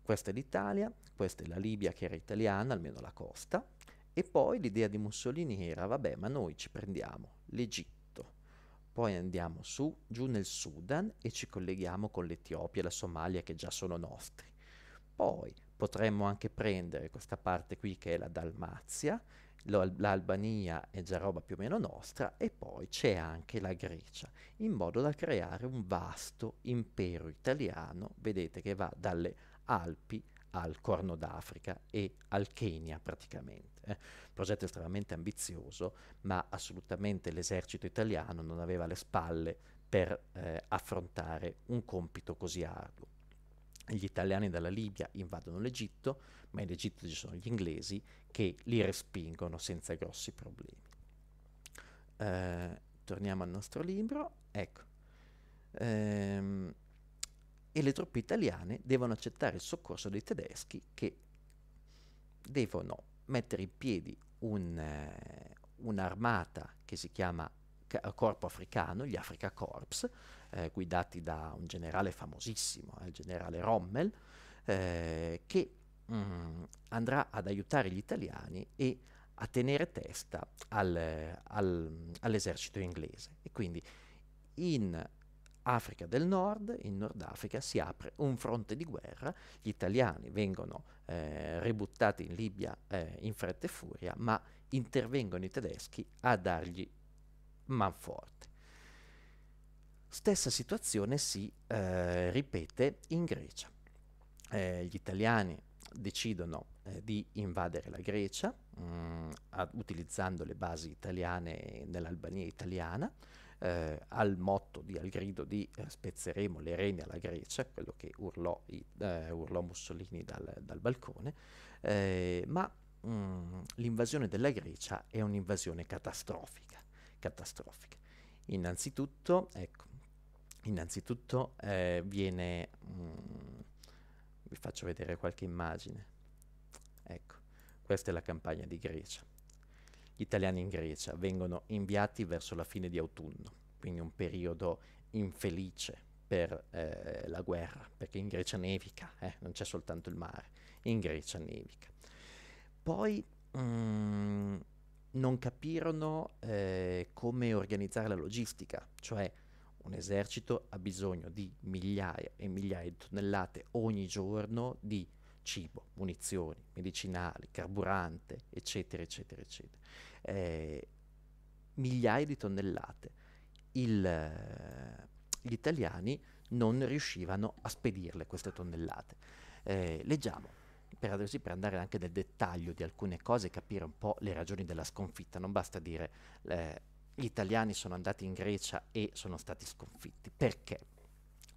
questa è l'Italia, questa è la Libia che era italiana, almeno la costa, e poi l'idea di Mussolini era, vabbè, ma noi ci prendiamo l'Egitto, poi andiamo su, giù nel Sudan e ci colleghiamo con l'Etiopia e la Somalia che già sono nostri. Poi potremmo anche prendere questa parte qui che è la Dalmazia, l'Albania è già roba più o meno nostra e poi c'è anche la Grecia, in modo da creare un vasto impero italiano, vedete che va dalle Alpi al Corno d'Africa e al Kenya praticamente. Eh. Progetto estremamente ambizioso, ma assolutamente l'esercito italiano non aveva le spalle per eh, affrontare un compito così arduo. Gli italiani dalla Libia invadono l'Egitto, ma in Egitto ci sono gli inglesi che li respingono senza grossi problemi. Eh, torniamo al nostro libro. Ecco. Ehm, e le truppe italiane devono accettare il soccorso dei tedeschi che devono mettere in piedi un, eh, un'armata che si chiama Corpo Africano, gli Africa Corps, eh, guidati da un generale famosissimo, eh, il generale Rommel, eh, che mh, mm, andrà ad aiutare gli italiani e a tenere testa al, al, all'esercito inglese. E quindi in Africa del Nord, in Nord Africa si apre un fronte di guerra, gli italiani vengono eh, ributtati in Libia eh, in fretta e furia, ma intervengono i tedeschi a dargli manforte. Stessa situazione si eh, ripete in Grecia. Eh, gli italiani decidono eh, di invadere la Grecia mh, mm, utilizzando le basi italiane nell'Albania italiana, eh, al motto di, al grido di eh, spezzeremo le reni alla Grecia, quello che urlò, i, eh, urlò Mussolini dal, dal balcone, eh, ma mh, mm, l'invasione della Grecia è un'invasione catastrofica, catastrofica. Innanzitutto, ecco, innanzitutto eh, viene... Mh, mm, vi faccio vedere qualche immagine. Ecco, questa è la campagna di Grecia. Gli italiani in Grecia vengono inviati verso la fine di autunno, quindi un periodo infelice per eh, la guerra, perché in Grecia nevica, eh, non c'è soltanto il mare, in Grecia nevica. Poi mh, mm, non capirono eh, come organizzare la logistica, cioè un esercito ha bisogno di migliaia e migliaia di tonnellate ogni giorno di cibo, munizioni, medicinali, carburante, eccetera, eccetera, eccetera. Eh, migliaia di tonnellate. Il, gli italiani non riuscivano a spedirle queste tonnellate. Eh, leggiamo, per, adesso, per, andare anche nel dettaglio di alcune cose e capire un po' le ragioni della sconfitta, non basta dire eh, gli italiani sono andati in Grecia e sono stati sconfitti. Perché?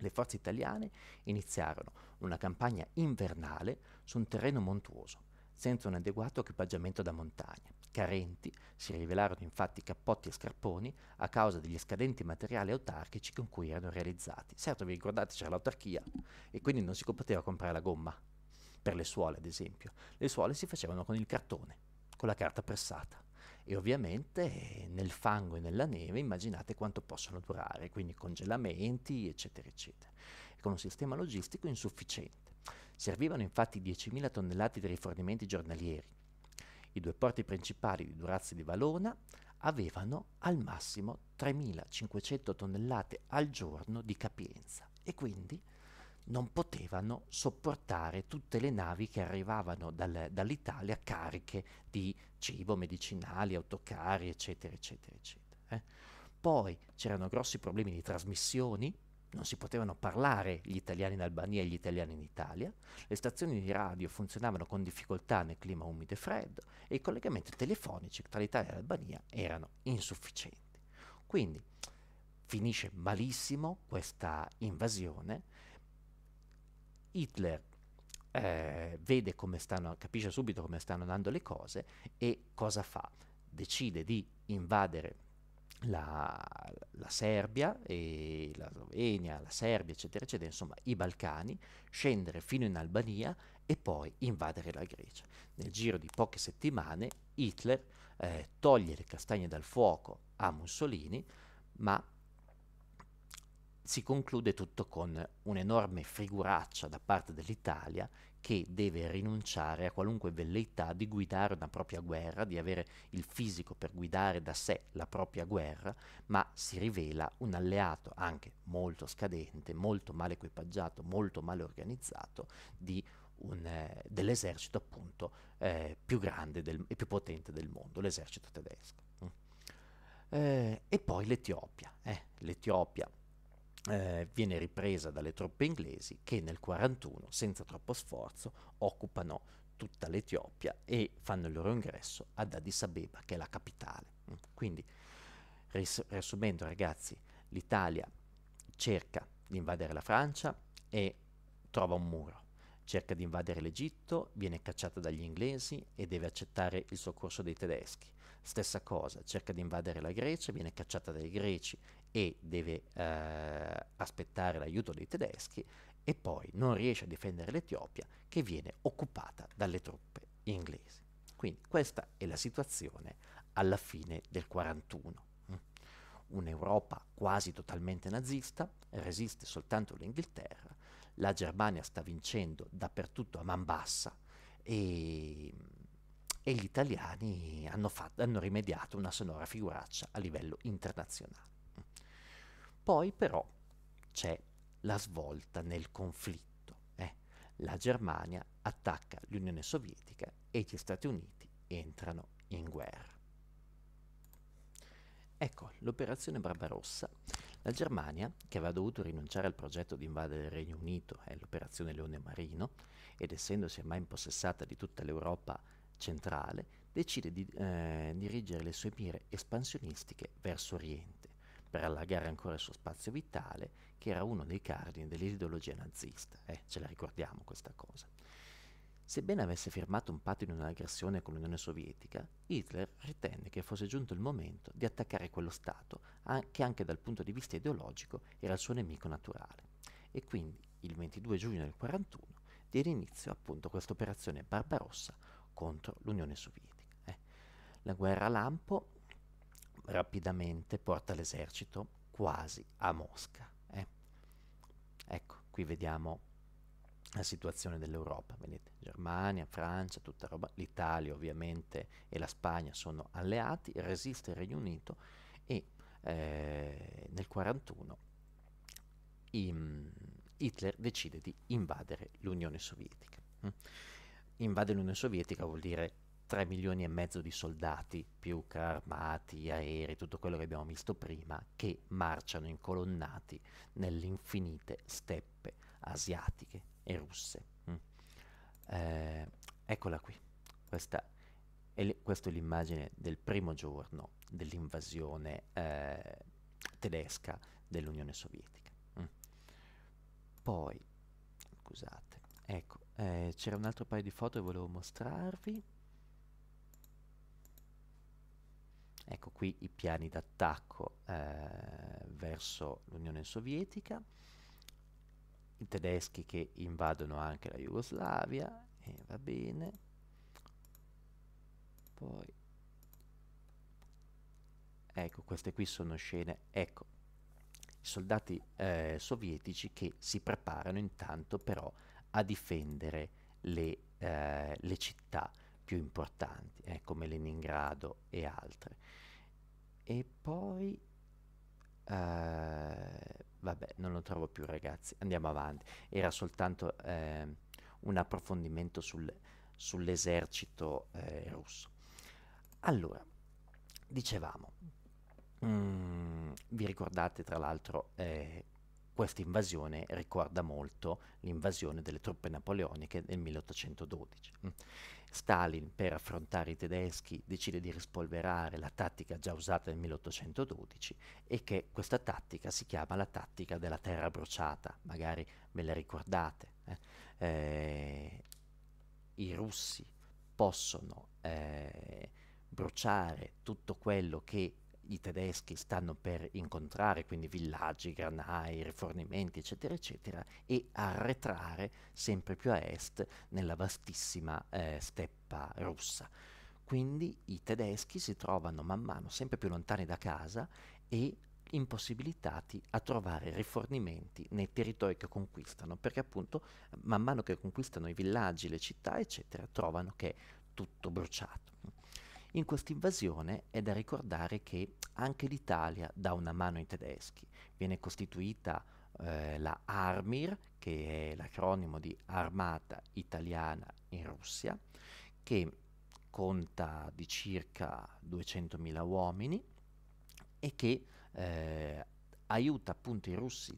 le forze italiane iniziarono una campagna invernale su un terreno montuoso, senza un adeguato equipaggiamento da montagna. Carenti si rivelarono infatti cappotti e scarponi a causa degli scadenti materiali autarchici con cui erano realizzati. Certo, vi ricordate c'era l'autarchia e quindi non si poteva comprare la gomma per le suole, ad esempio. Le suole si facevano con il cartone, con la carta pressata e ovviamente nel fango e nella neve immaginate quanto possono durare, quindi congelamenti eccetera eccetera, e con un sistema logistico insufficiente. Servivano infatti 10.000 tonnellate di rifornimenti giornalieri. I due porti principali di Durazzo e di Valona avevano al massimo 3.500 tonnellate al giorno di capienza e quindi non potevano sopportare tutte le navi che arrivavano dal, dall'Italia cariche di cibo, medicinali, autocari, eccetera, eccetera, eccetera. Eh? Poi c'erano grossi problemi di trasmissioni, non si potevano parlare gli italiani in Albania e gli italiani in Italia, le stazioni di radio funzionavano con difficoltà nel clima umido e freddo e i collegamenti telefonici tra l'Italia e l'Albania erano insufficienti. Quindi finisce malissimo questa invasione, Hitler eh, vede come stanno, capisce subito come stanno andando le cose e cosa fa? Decide di invadere la, la, Serbia e la Slovenia, la Serbia, eccetera, eccetera, insomma i Balcani, scendere fino in Albania e poi invadere la Grecia. Nel giro di poche settimane Hitler eh, toglie le castagne dal fuoco a Mussolini, ma si conclude tutto con un'enorme figuraccia da parte dell'Italia che deve rinunciare a qualunque velleità di guidare una propria guerra, di avere il fisico per guidare da sé la propria guerra, ma si rivela un alleato anche molto scadente, molto male equipaggiato, molto male organizzato eh, dell'esercito appunto eh, più grande del, e più potente del mondo, l'esercito tedesco. Mm. Eh, e poi l'Etiopia, eh, l'Etiopia eh, viene ripresa dalle truppe inglesi che nel 1941, senza troppo sforzo, occupano tutta l'Etiopia e fanno il loro ingresso ad Addis Abeba, che è la capitale. Quindi, ris- riassumendo ragazzi, l'Italia cerca di invadere la Francia e trova un muro. Cerca di invadere l'Egitto, viene cacciata dagli inglesi e deve accettare il soccorso dei tedeschi. Stessa cosa, cerca di invadere la Grecia, viene cacciata dai greci e deve eh, aspettare l'aiuto dei tedeschi e poi non riesce a difendere l'Etiopia che viene occupata dalle truppe inglesi. Quindi questa è la situazione alla fine del 41. Mm. Un'Europa quasi totalmente nazista, resiste soltanto l'Inghilterra, la Germania sta vincendo dappertutto a man bassa e, e gli italiani hanno, fatto, hanno rimediato una sonora figuraccia a livello internazionale. Poi però c'è la svolta nel conflitto. Eh? La Germania attacca l'Unione Sovietica e gli Stati Uniti entrano in guerra. Ecco, l'operazione Barbarossa. La Germania, che aveva dovuto rinunciare al progetto di invadere il Regno Unito, è eh, l'operazione Leone Marino, ed essendosi ormai impossessata di tutta l'Europa centrale, decide di eh, dirigere le sue mire espansionistiche verso Oriente per allargare ancora il suo spazio vitale, che era uno dei cardini dell'ideologia nazista. Eh, ce la ricordiamo questa cosa. Sebbene avesse firmato un patto di non aggressione con l'Unione Sovietica, Hitler ritenne che fosse giunto il momento di attaccare quello Stato, che anche dal punto di vista ideologico era il suo nemico naturale. E quindi, il 22 giugno del 1941, diede inizio appunto a questa operazione Barbarossa contro l'Unione Sovietica. Eh. La guerra lampo rapidamente porta l'esercito quasi a Mosca. Eh? Ecco, qui vediamo la situazione dell'Europa, vedete, Germania, Francia, tutta roba, l'Italia ovviamente e la Spagna sono alleati, resiste il Regno Unito e eh, nel 1941 Hitler decide di invadere l'Unione Sovietica. Mm? Invade l'Unione Sovietica vuol dire 3 milioni e mezzo di soldati, più armati, aerei, tutto quello che abbiamo visto prima, che marciano incolonnati nelle infinite steppe asiatiche e russe. Mm. Eh, eccola qui, questa è, l- questa è, l'immagine del primo giorno dell'invasione eh, tedesca dell'Unione Sovietica. Mm. Poi, scusate, ecco, eh, c'era un altro paio di foto che volevo mostrarvi. Ecco qui i piani d'attacco eh, verso l'Unione Sovietica, i tedeschi che invadono anche la Jugoslavia, e eh, va bene, poi ecco queste qui sono scene, ecco i soldati eh, sovietici che si preparano intanto però a difendere le, eh, le città più importanti, eh, come Leningrado e altre. E poi... Eh, vabbè, non lo trovo più ragazzi, andiamo avanti. Era soltanto eh, un approfondimento sul, sull'esercito eh, russo. Allora, dicevamo, mm, vi ricordate tra l'altro eh, questa invasione ricorda molto l'invasione delle truppe napoleoniche del 1812. Mm. Stalin, per affrontare i tedeschi, decide di rispolverare la tattica già usata nel 1812 e che questa tattica si chiama la tattica della terra bruciata, magari ve la ricordate. Eh? Eh, I russi possono eh, bruciare tutto quello che i tedeschi stanno per incontrare, quindi villaggi, granai, rifornimenti, eccetera, eccetera, e arretrare sempre più a est nella vastissima eh, steppa russa. Quindi i tedeschi si trovano man mano sempre più lontani da casa e impossibilitati a trovare rifornimenti nei territori che conquistano, perché appunto man mano che conquistano i villaggi, le città, eccetera, trovano che è tutto bruciato. In questa invasione è da ricordare che anche l'Italia dà una mano ai tedeschi. Viene costituita eh, la Armir, che è l'acronimo di Armata Italiana in Russia, che conta di circa 200.000 uomini e che eh, aiuta appunto i, russi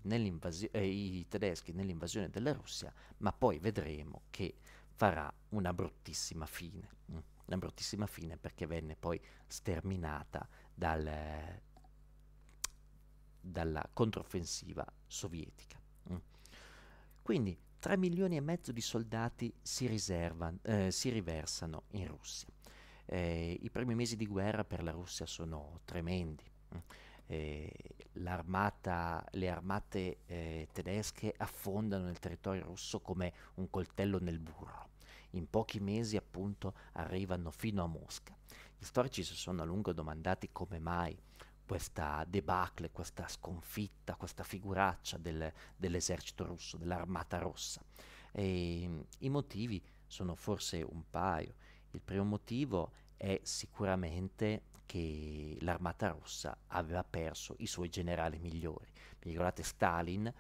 eh, i tedeschi nell'invasione della Russia, ma poi vedremo che farà una bruttissima fine. Mm una bruttissima fine perché venne poi sterminata dal, dalla controffensiva sovietica. Mm. Quindi 3 milioni e mezzo di soldati si, eh, si riversano in Russia. Eh, I primi mesi di guerra per la Russia sono tremendi. Mm. Eh, le armate eh, tedesche affondano nel territorio russo come un coltello nel burro in pochi mesi appunto arrivano fino a Mosca. Gli storici si sono a lungo domandati come mai questa debacle, questa sconfitta, questa figuraccia del, dell'esercito russo, dell'armata rossa. E, mm, I motivi sono forse un paio. Il primo motivo è sicuramente che l'armata rossa aveva perso i suoi generali migliori. Vi ricordate Stalin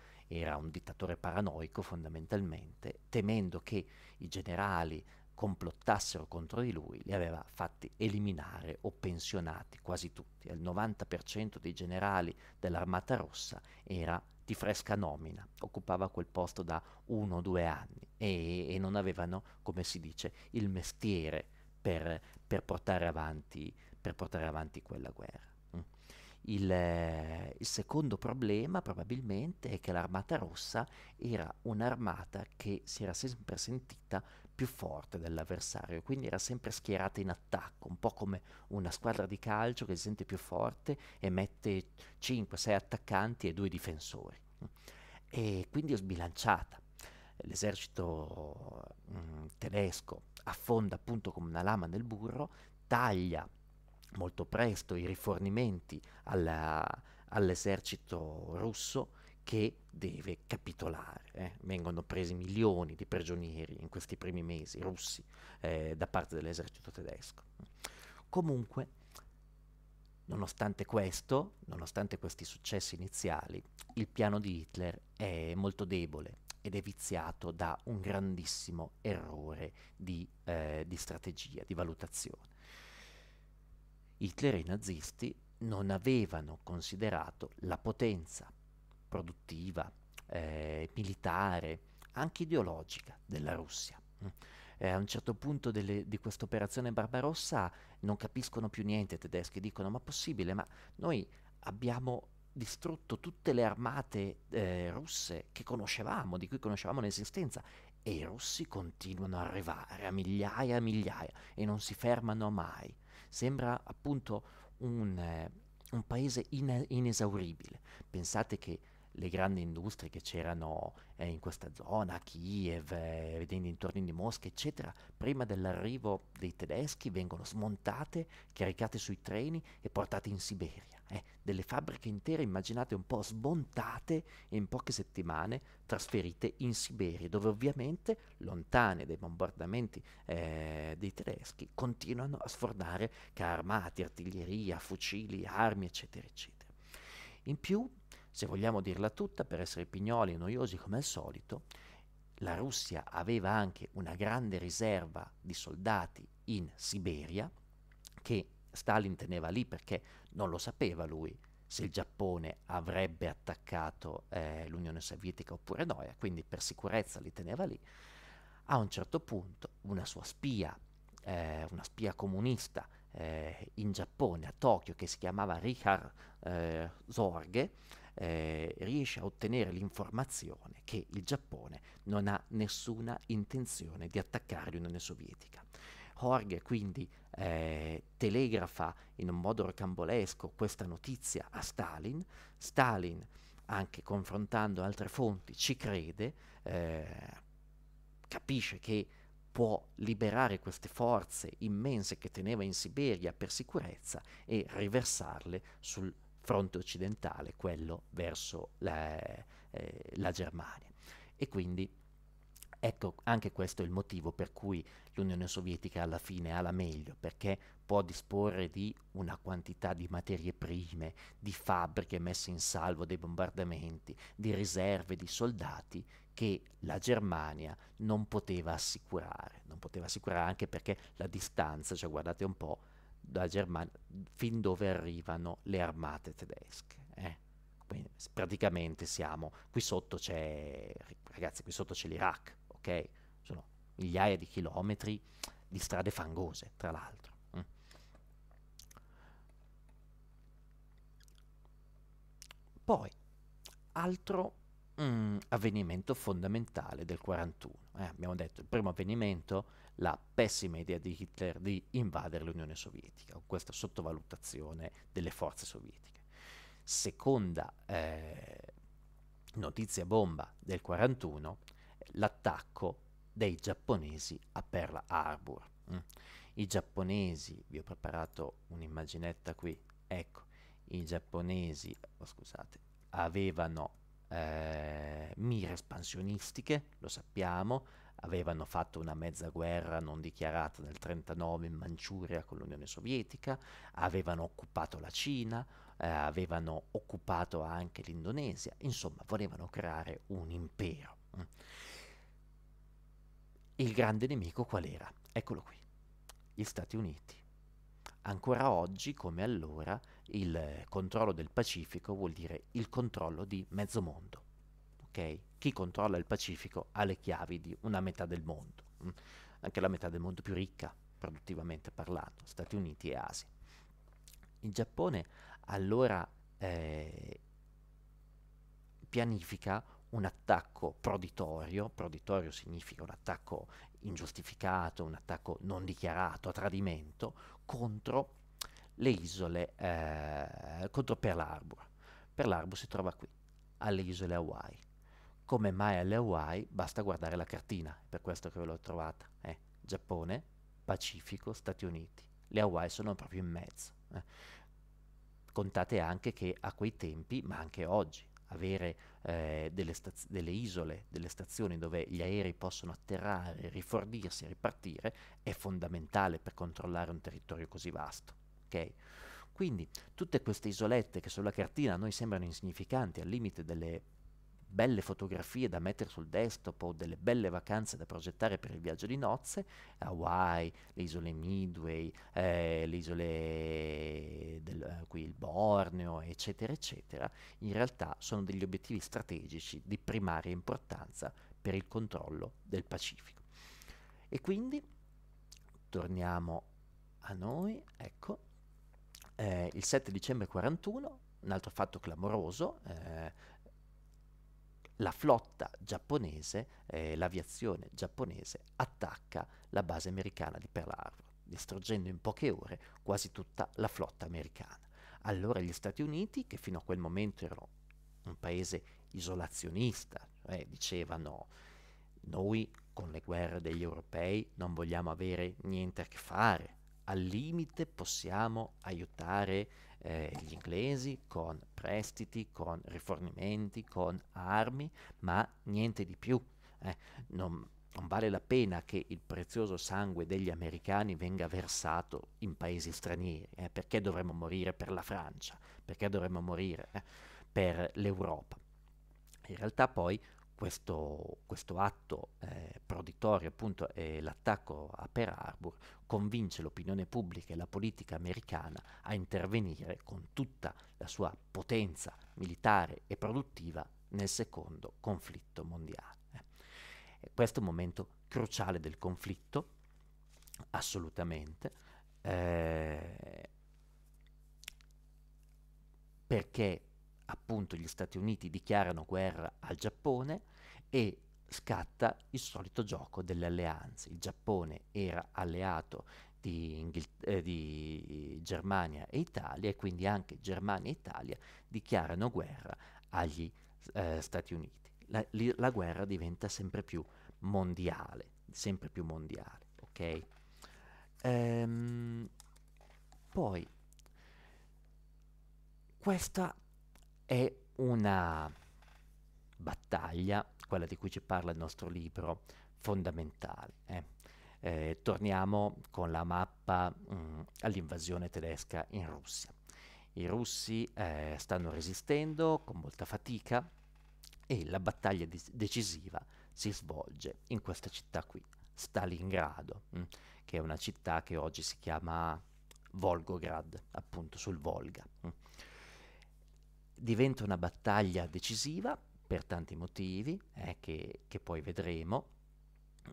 era un dittatore paranoico fondamentalmente, temendo che i generali complottassero contro di lui, li aveva fatti eliminare o pensionati quasi tutti. Il 90% dei generali dell'Armata Rossa era di fresca nomina, occupava quel posto da uno o due anni e, e non avevano, come si dice, il mestiere per, per, portare, avanti, per portare avanti quella guerra. Il, eh, il, secondo problema probabilmente è che l'armata rossa era un'armata che si era sempre sentita più forte dell'avversario, quindi era sempre schierata in attacco, un po' come una squadra di calcio che si sente più forte e mette 5-6 attaccanti e 2 difensori. E quindi è sbilanciata. L'esercito mh, mm, tedesco affonda appunto come una lama nel burro, taglia molto presto i rifornimenti alla, all'esercito russo che deve capitolare. Eh. Vengono presi milioni di prigionieri in questi primi mesi russi eh, da parte dell'esercito tedesco. Comunque, nonostante questo, nonostante questi successi iniziali, il piano di Hitler è molto debole ed è viziato da un grandissimo errore di, eh, di strategia, di valutazione. Hitler e i nazisti non avevano considerato la potenza produttiva, eh, militare, anche ideologica della Russia. Mm. Eh, a un certo punto delle, di questa operazione Barbarossa non capiscono più niente i tedeschi, dicono ma possibile, ma noi abbiamo distrutto tutte le armate eh, russe che conoscevamo, di cui conoscevamo l'esistenza, e i russi continuano ad arrivare a migliaia e migliaia e non si fermano mai. Sembra appunto un, eh, un paese ine- inesauribile. Pensate che le grandi industrie che c'erano eh, in questa zona, Kiev, eh, nei dintorni di Mosca, eccetera, prima dell'arrivo dei tedeschi vengono smontate, caricate sui treni e portate in Siberia. Eh. Delle fabbriche intere, immaginate un po' smontate e in poche settimane trasferite in Siberia, dove ovviamente, lontane dai bombardamenti eh, dei tedeschi, continuano a sfornare carri armati, artiglieria, fucili, armi, eccetera, eccetera. In più se vogliamo dirla tutta, per essere pignoli e noiosi come al solito, la Russia aveva anche una grande riserva di soldati in Siberia, che Stalin teneva lì perché non lo sapeva lui se il Giappone avrebbe attaccato eh, l'Unione Sovietica oppure no, e quindi per sicurezza li teneva lì. A un certo punto una sua spia, eh, una spia comunista eh, in Giappone, a Tokyo, che si chiamava Richard eh, Zorge, eh, riesce a ottenere l'informazione che il Giappone non ha nessuna intenzione di attaccare l'Unione Sovietica. Jorge quindi eh, telegrafa in un modo rocambolesco questa notizia a Stalin, Stalin anche confrontando altre fonti ci crede, eh, capisce che può liberare queste forze immense che teneva in Siberia per sicurezza e riversarle sul fronte occidentale, quello verso la, eh, la Germania. E quindi Ecco, anche questo è il motivo per cui l'Unione Sovietica alla fine ha la meglio, perché può disporre di una quantità di materie prime, di fabbriche messe in salvo dai bombardamenti, di riserve di soldati che la Germania non poteva assicurare. Non poteva assicurare anche perché la distanza, cioè guardate un po', dalla Germania fin dove arrivano le armate tedesche. Eh? Quindi praticamente siamo, qui sotto c'è, ragazzi, qui sotto c'è l'Iraq, ok? Sono migliaia di chilometri di strade fangose, tra l'altro. Mm. Poi, altro mm, avvenimento fondamentale del 41. Eh, abbiamo detto, il primo avvenimento la pessima idea di Hitler di invadere l'Unione Sovietica, o questa sottovalutazione delle forze sovietiche. Seconda eh, notizia bomba del 1941, l'attacco dei giapponesi a Pearl Harbor. Mm. I giapponesi, vi ho preparato un'immaginetta qui, ecco, i giapponesi, oh, scusate, avevano eh, mire espansionistiche, lo sappiamo, avevano fatto una mezza guerra non dichiarata nel 1939 in Manciuria con l'Unione Sovietica, avevano occupato la Cina, eh, avevano occupato anche l'Indonesia, insomma volevano creare un impero. Il grande nemico qual era? Eccolo qui, gli Stati Uniti. Ancora oggi, come allora, il controllo del Pacifico vuol dire il controllo di mezzo mondo. Okay? chi controlla il Pacifico ha le chiavi di una metà del mondo, mm. anche la metà del mondo più ricca, produttivamente parlando, Stati Uniti e Asia. Il Giappone allora eh, pianifica un attacco proditorio, proditorio significa un attacco ingiustificato, un attacco non dichiarato, a tradimento, contro le isole, eh, contro Pearl Harbor. Pearl Harbor si trova qui, alle isole Hawaii come mai alle Hawaii basta guardare la cartina, per questo che ve l'ho trovata. Eh, Giappone, Pacifico, Stati Uniti. Le Hawaii sono proprio in mezzo. Eh. Contate anche che a quei tempi, ma anche oggi, avere eh, delle, staz- delle, isole, delle stazioni dove gli aerei possono atterrare, rifornirsi, e ripartire, è fondamentale per controllare un territorio così vasto. Okay? Quindi tutte queste isolette che sulla cartina a noi sembrano insignificanti, al limite delle belle fotografie da mettere sul desktop o delle belle vacanze da progettare per il viaggio di nozze, Hawaii, le isole Midway, eh, le isole del, eh, qui il Borneo, eccetera, eccetera, in realtà sono degli obiettivi strategici di primaria importanza per il controllo del Pacifico. E quindi torniamo a noi, ecco, eh, il 7 dicembre 41, un altro fatto clamoroso, eh, la flotta giapponese, eh, l'aviazione giapponese attacca la base americana di Pearl Harbor, distruggendo in poche ore quasi tutta la flotta americana. Allora gli Stati Uniti, che fino a quel momento erano un paese isolazionista, cioè dicevano noi con le guerre degli europei non vogliamo avere niente a che fare, al limite possiamo aiutare eh, gli inglesi con prestiti, con rifornimenti, con armi, ma niente di più. Eh, non, non vale la pena che il prezioso sangue degli americani venga versato in paesi stranieri, eh? perché dovremmo morire per la Francia, perché dovremmo morire eh? per l'Europa. In realtà poi questo, questo atto eh, proditorio, appunto, e l'attacco a Pearl Harbor convince l'opinione pubblica e la politica americana a intervenire con tutta la sua potenza militare e produttiva nel secondo conflitto mondiale. Eh. Questo è un momento cruciale del conflitto, assolutamente, eh, perché appunto gli Stati Uniti dichiarano guerra al Giappone e scatta il solito gioco delle alleanze. Il Giappone era alleato di, Inghil- eh, di Germania e Italia e quindi anche Germania e Italia dichiarano guerra agli eh, Stati Uniti. La, li, la, guerra diventa sempre più mondiale, sempre più mondiale, ok? Ehm, poi, questa è una battaglia, quella di cui ci parla il nostro libro, fondamentale. Eh. Eh, torniamo con la mappa mh, mm, all'invasione tedesca in Russia. I russi eh, stanno resistendo con molta fatica e la battaglia decisiva si svolge in questa città qui, Stalingrado, mh, mm, che è una città che oggi si chiama Volgograd, appunto sul Volga. Mh. Mm diventa una battaglia decisiva per tanti motivi eh, che, che, poi vedremo.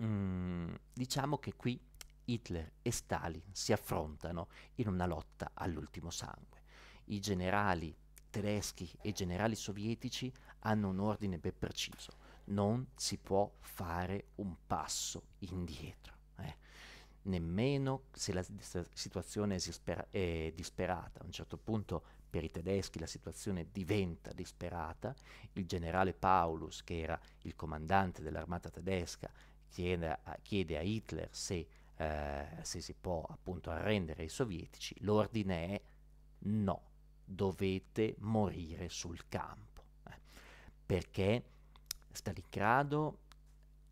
Mm, diciamo che qui Hitler e Stalin si affrontano in una lotta all'ultimo sangue. I generali tedeschi e i generali sovietici hanno un ordine ben preciso, non si può fare un passo indietro. Eh. Nemmeno se la situazione è, disper- è disperata, a un certo punto per i tedeschi la situazione diventa disperata, il generale Paulus, che era il comandante dell'armata tedesca, chiede a, chiede a Hitler se, eh, se, si può appunto arrendere ai sovietici, l'ordine è no, dovete morire sul campo, eh, perché Stalingrado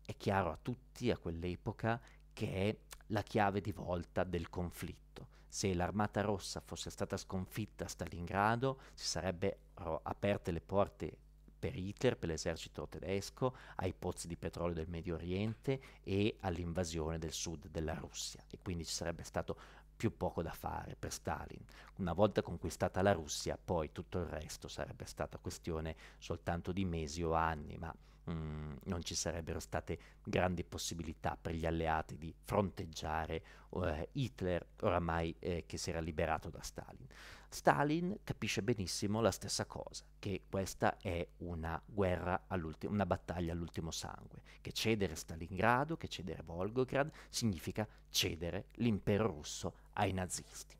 è chiaro a tutti a quell'epoca che è la chiave di volta del conflitto. Se l'armata rossa fosse stata sconfitta a Stalingrado, si sarebbero aperte le porte per Hitler, per l'esercito tedesco, ai pozzi di petrolio del Medio Oriente e all'invasione del sud della Russia. E quindi ci sarebbe stato più poco da fare per Stalin. Una volta conquistata la Russia, poi tutto il resto sarebbe stata questione soltanto di mesi o anni, ma mm, non ci sarebbero state grandi possibilità per gli alleati di fronteggiare eh, Hitler oramai eh, che si era liberato da Stalin. Stalin capisce benissimo la stessa cosa, che questa è una guerra, una battaglia all'ultimo sangue, che cedere Stalingrado, che cedere Volgograd, significa cedere l'impero russo ai nazisti.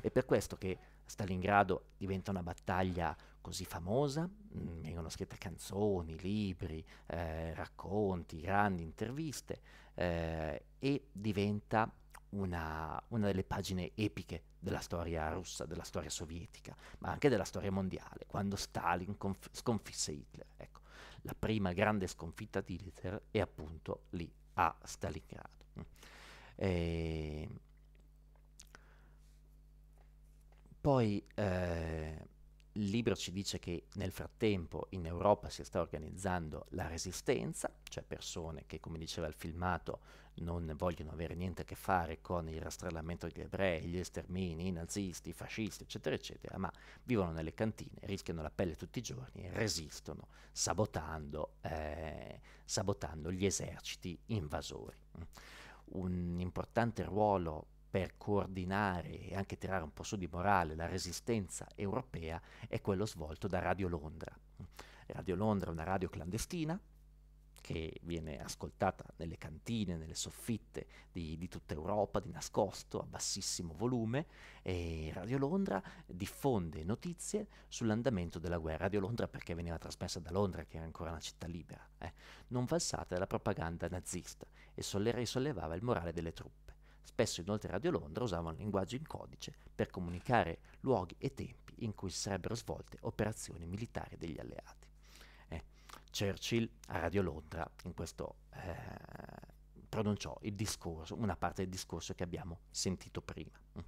È per questo che Stalingrado diventa una battaglia così famosa, mh, mm, vengono scritte canzoni, libri, eh, racconti, grandi interviste eh, e diventa una, una delle pagine epiche della storia russa, della storia sovietica, ma anche della storia mondiale, quando Stalin conf- sconfisse Hitler. Ecco, la prima grande sconfitta di Hitler è appunto lì, a Stalingrado. Mm. E ehm, poi eh, il libro ci dice che nel frattempo in Europa si sta organizzando la resistenza, cioè persone che, come diceva il filmato, non vogliono avere niente a che fare con il rastrellamento degli ebrei, gli estermini, i nazisti, i fascisti, eccetera, eccetera, ma vivono nelle cantine, rischiano la pelle tutti i giorni e resistono, sabotando, eh, sabotando gli eserciti invasori. Un importante ruolo per coordinare e anche tirare un po' su di morale la resistenza europea è quello svolto da Radio Londra. Radio Londra è una radio clandestina che viene ascoltata nelle cantine, nelle soffitte di, di, tutta Europa, di nascosto, a bassissimo volume, e Radio Londra diffonde notizie sull'andamento della guerra. Radio Londra perché veniva trasmessa da Londra, che era ancora una città libera, eh, non valsata dalla propaganda nazista, e sollevava il morale delle truppe. Spesso inoltre Radio Londra usava un linguaggio in codice per comunicare luoghi e tempi in cui si sarebbero svolte operazioni militari degli alleati. Eh, Churchill a Radio Londra in questo eh, pronunciò il discorso, una parte del discorso che abbiamo sentito prima. Mm.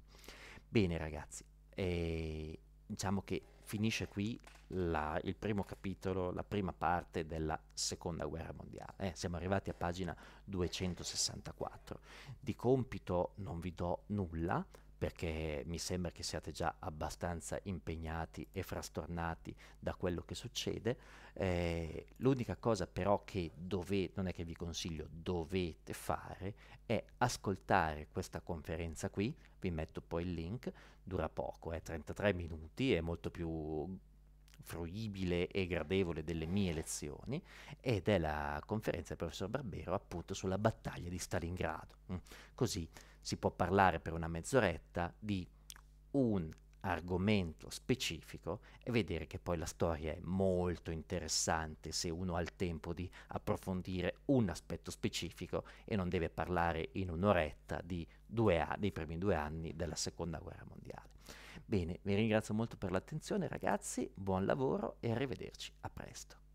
Bene ragazzi, eh, diciamo che finisce qui la, il primo capitolo, la prima parte della seconda guerra mondiale. Eh, siamo arrivati a pagina 264. Di compito non vi do nulla, perché mi sembra che siate già abbastanza impegnati e frastornati da quello che succede. Eh, l'unica cosa però che dovete, non è che vi consiglio, dovete fare è ascoltare questa conferenza qui, vi metto poi il link, dura poco, è eh, 33 minuti, è molto più fruibile e gradevole delle mie lezioni ed è la conferenza del professor Barbero appunto sulla battaglia di Stalingrado. Mm. Così si può parlare per una mezz'oretta di un argomento specifico e vedere che poi la storia è molto interessante se uno ha il tempo di approfondire un aspetto specifico e non deve parlare in un'oretta dei primi due anni della seconda guerra mondiale. Bene, vi ringrazio molto per l'attenzione ragazzi, buon lavoro e arrivederci, a presto.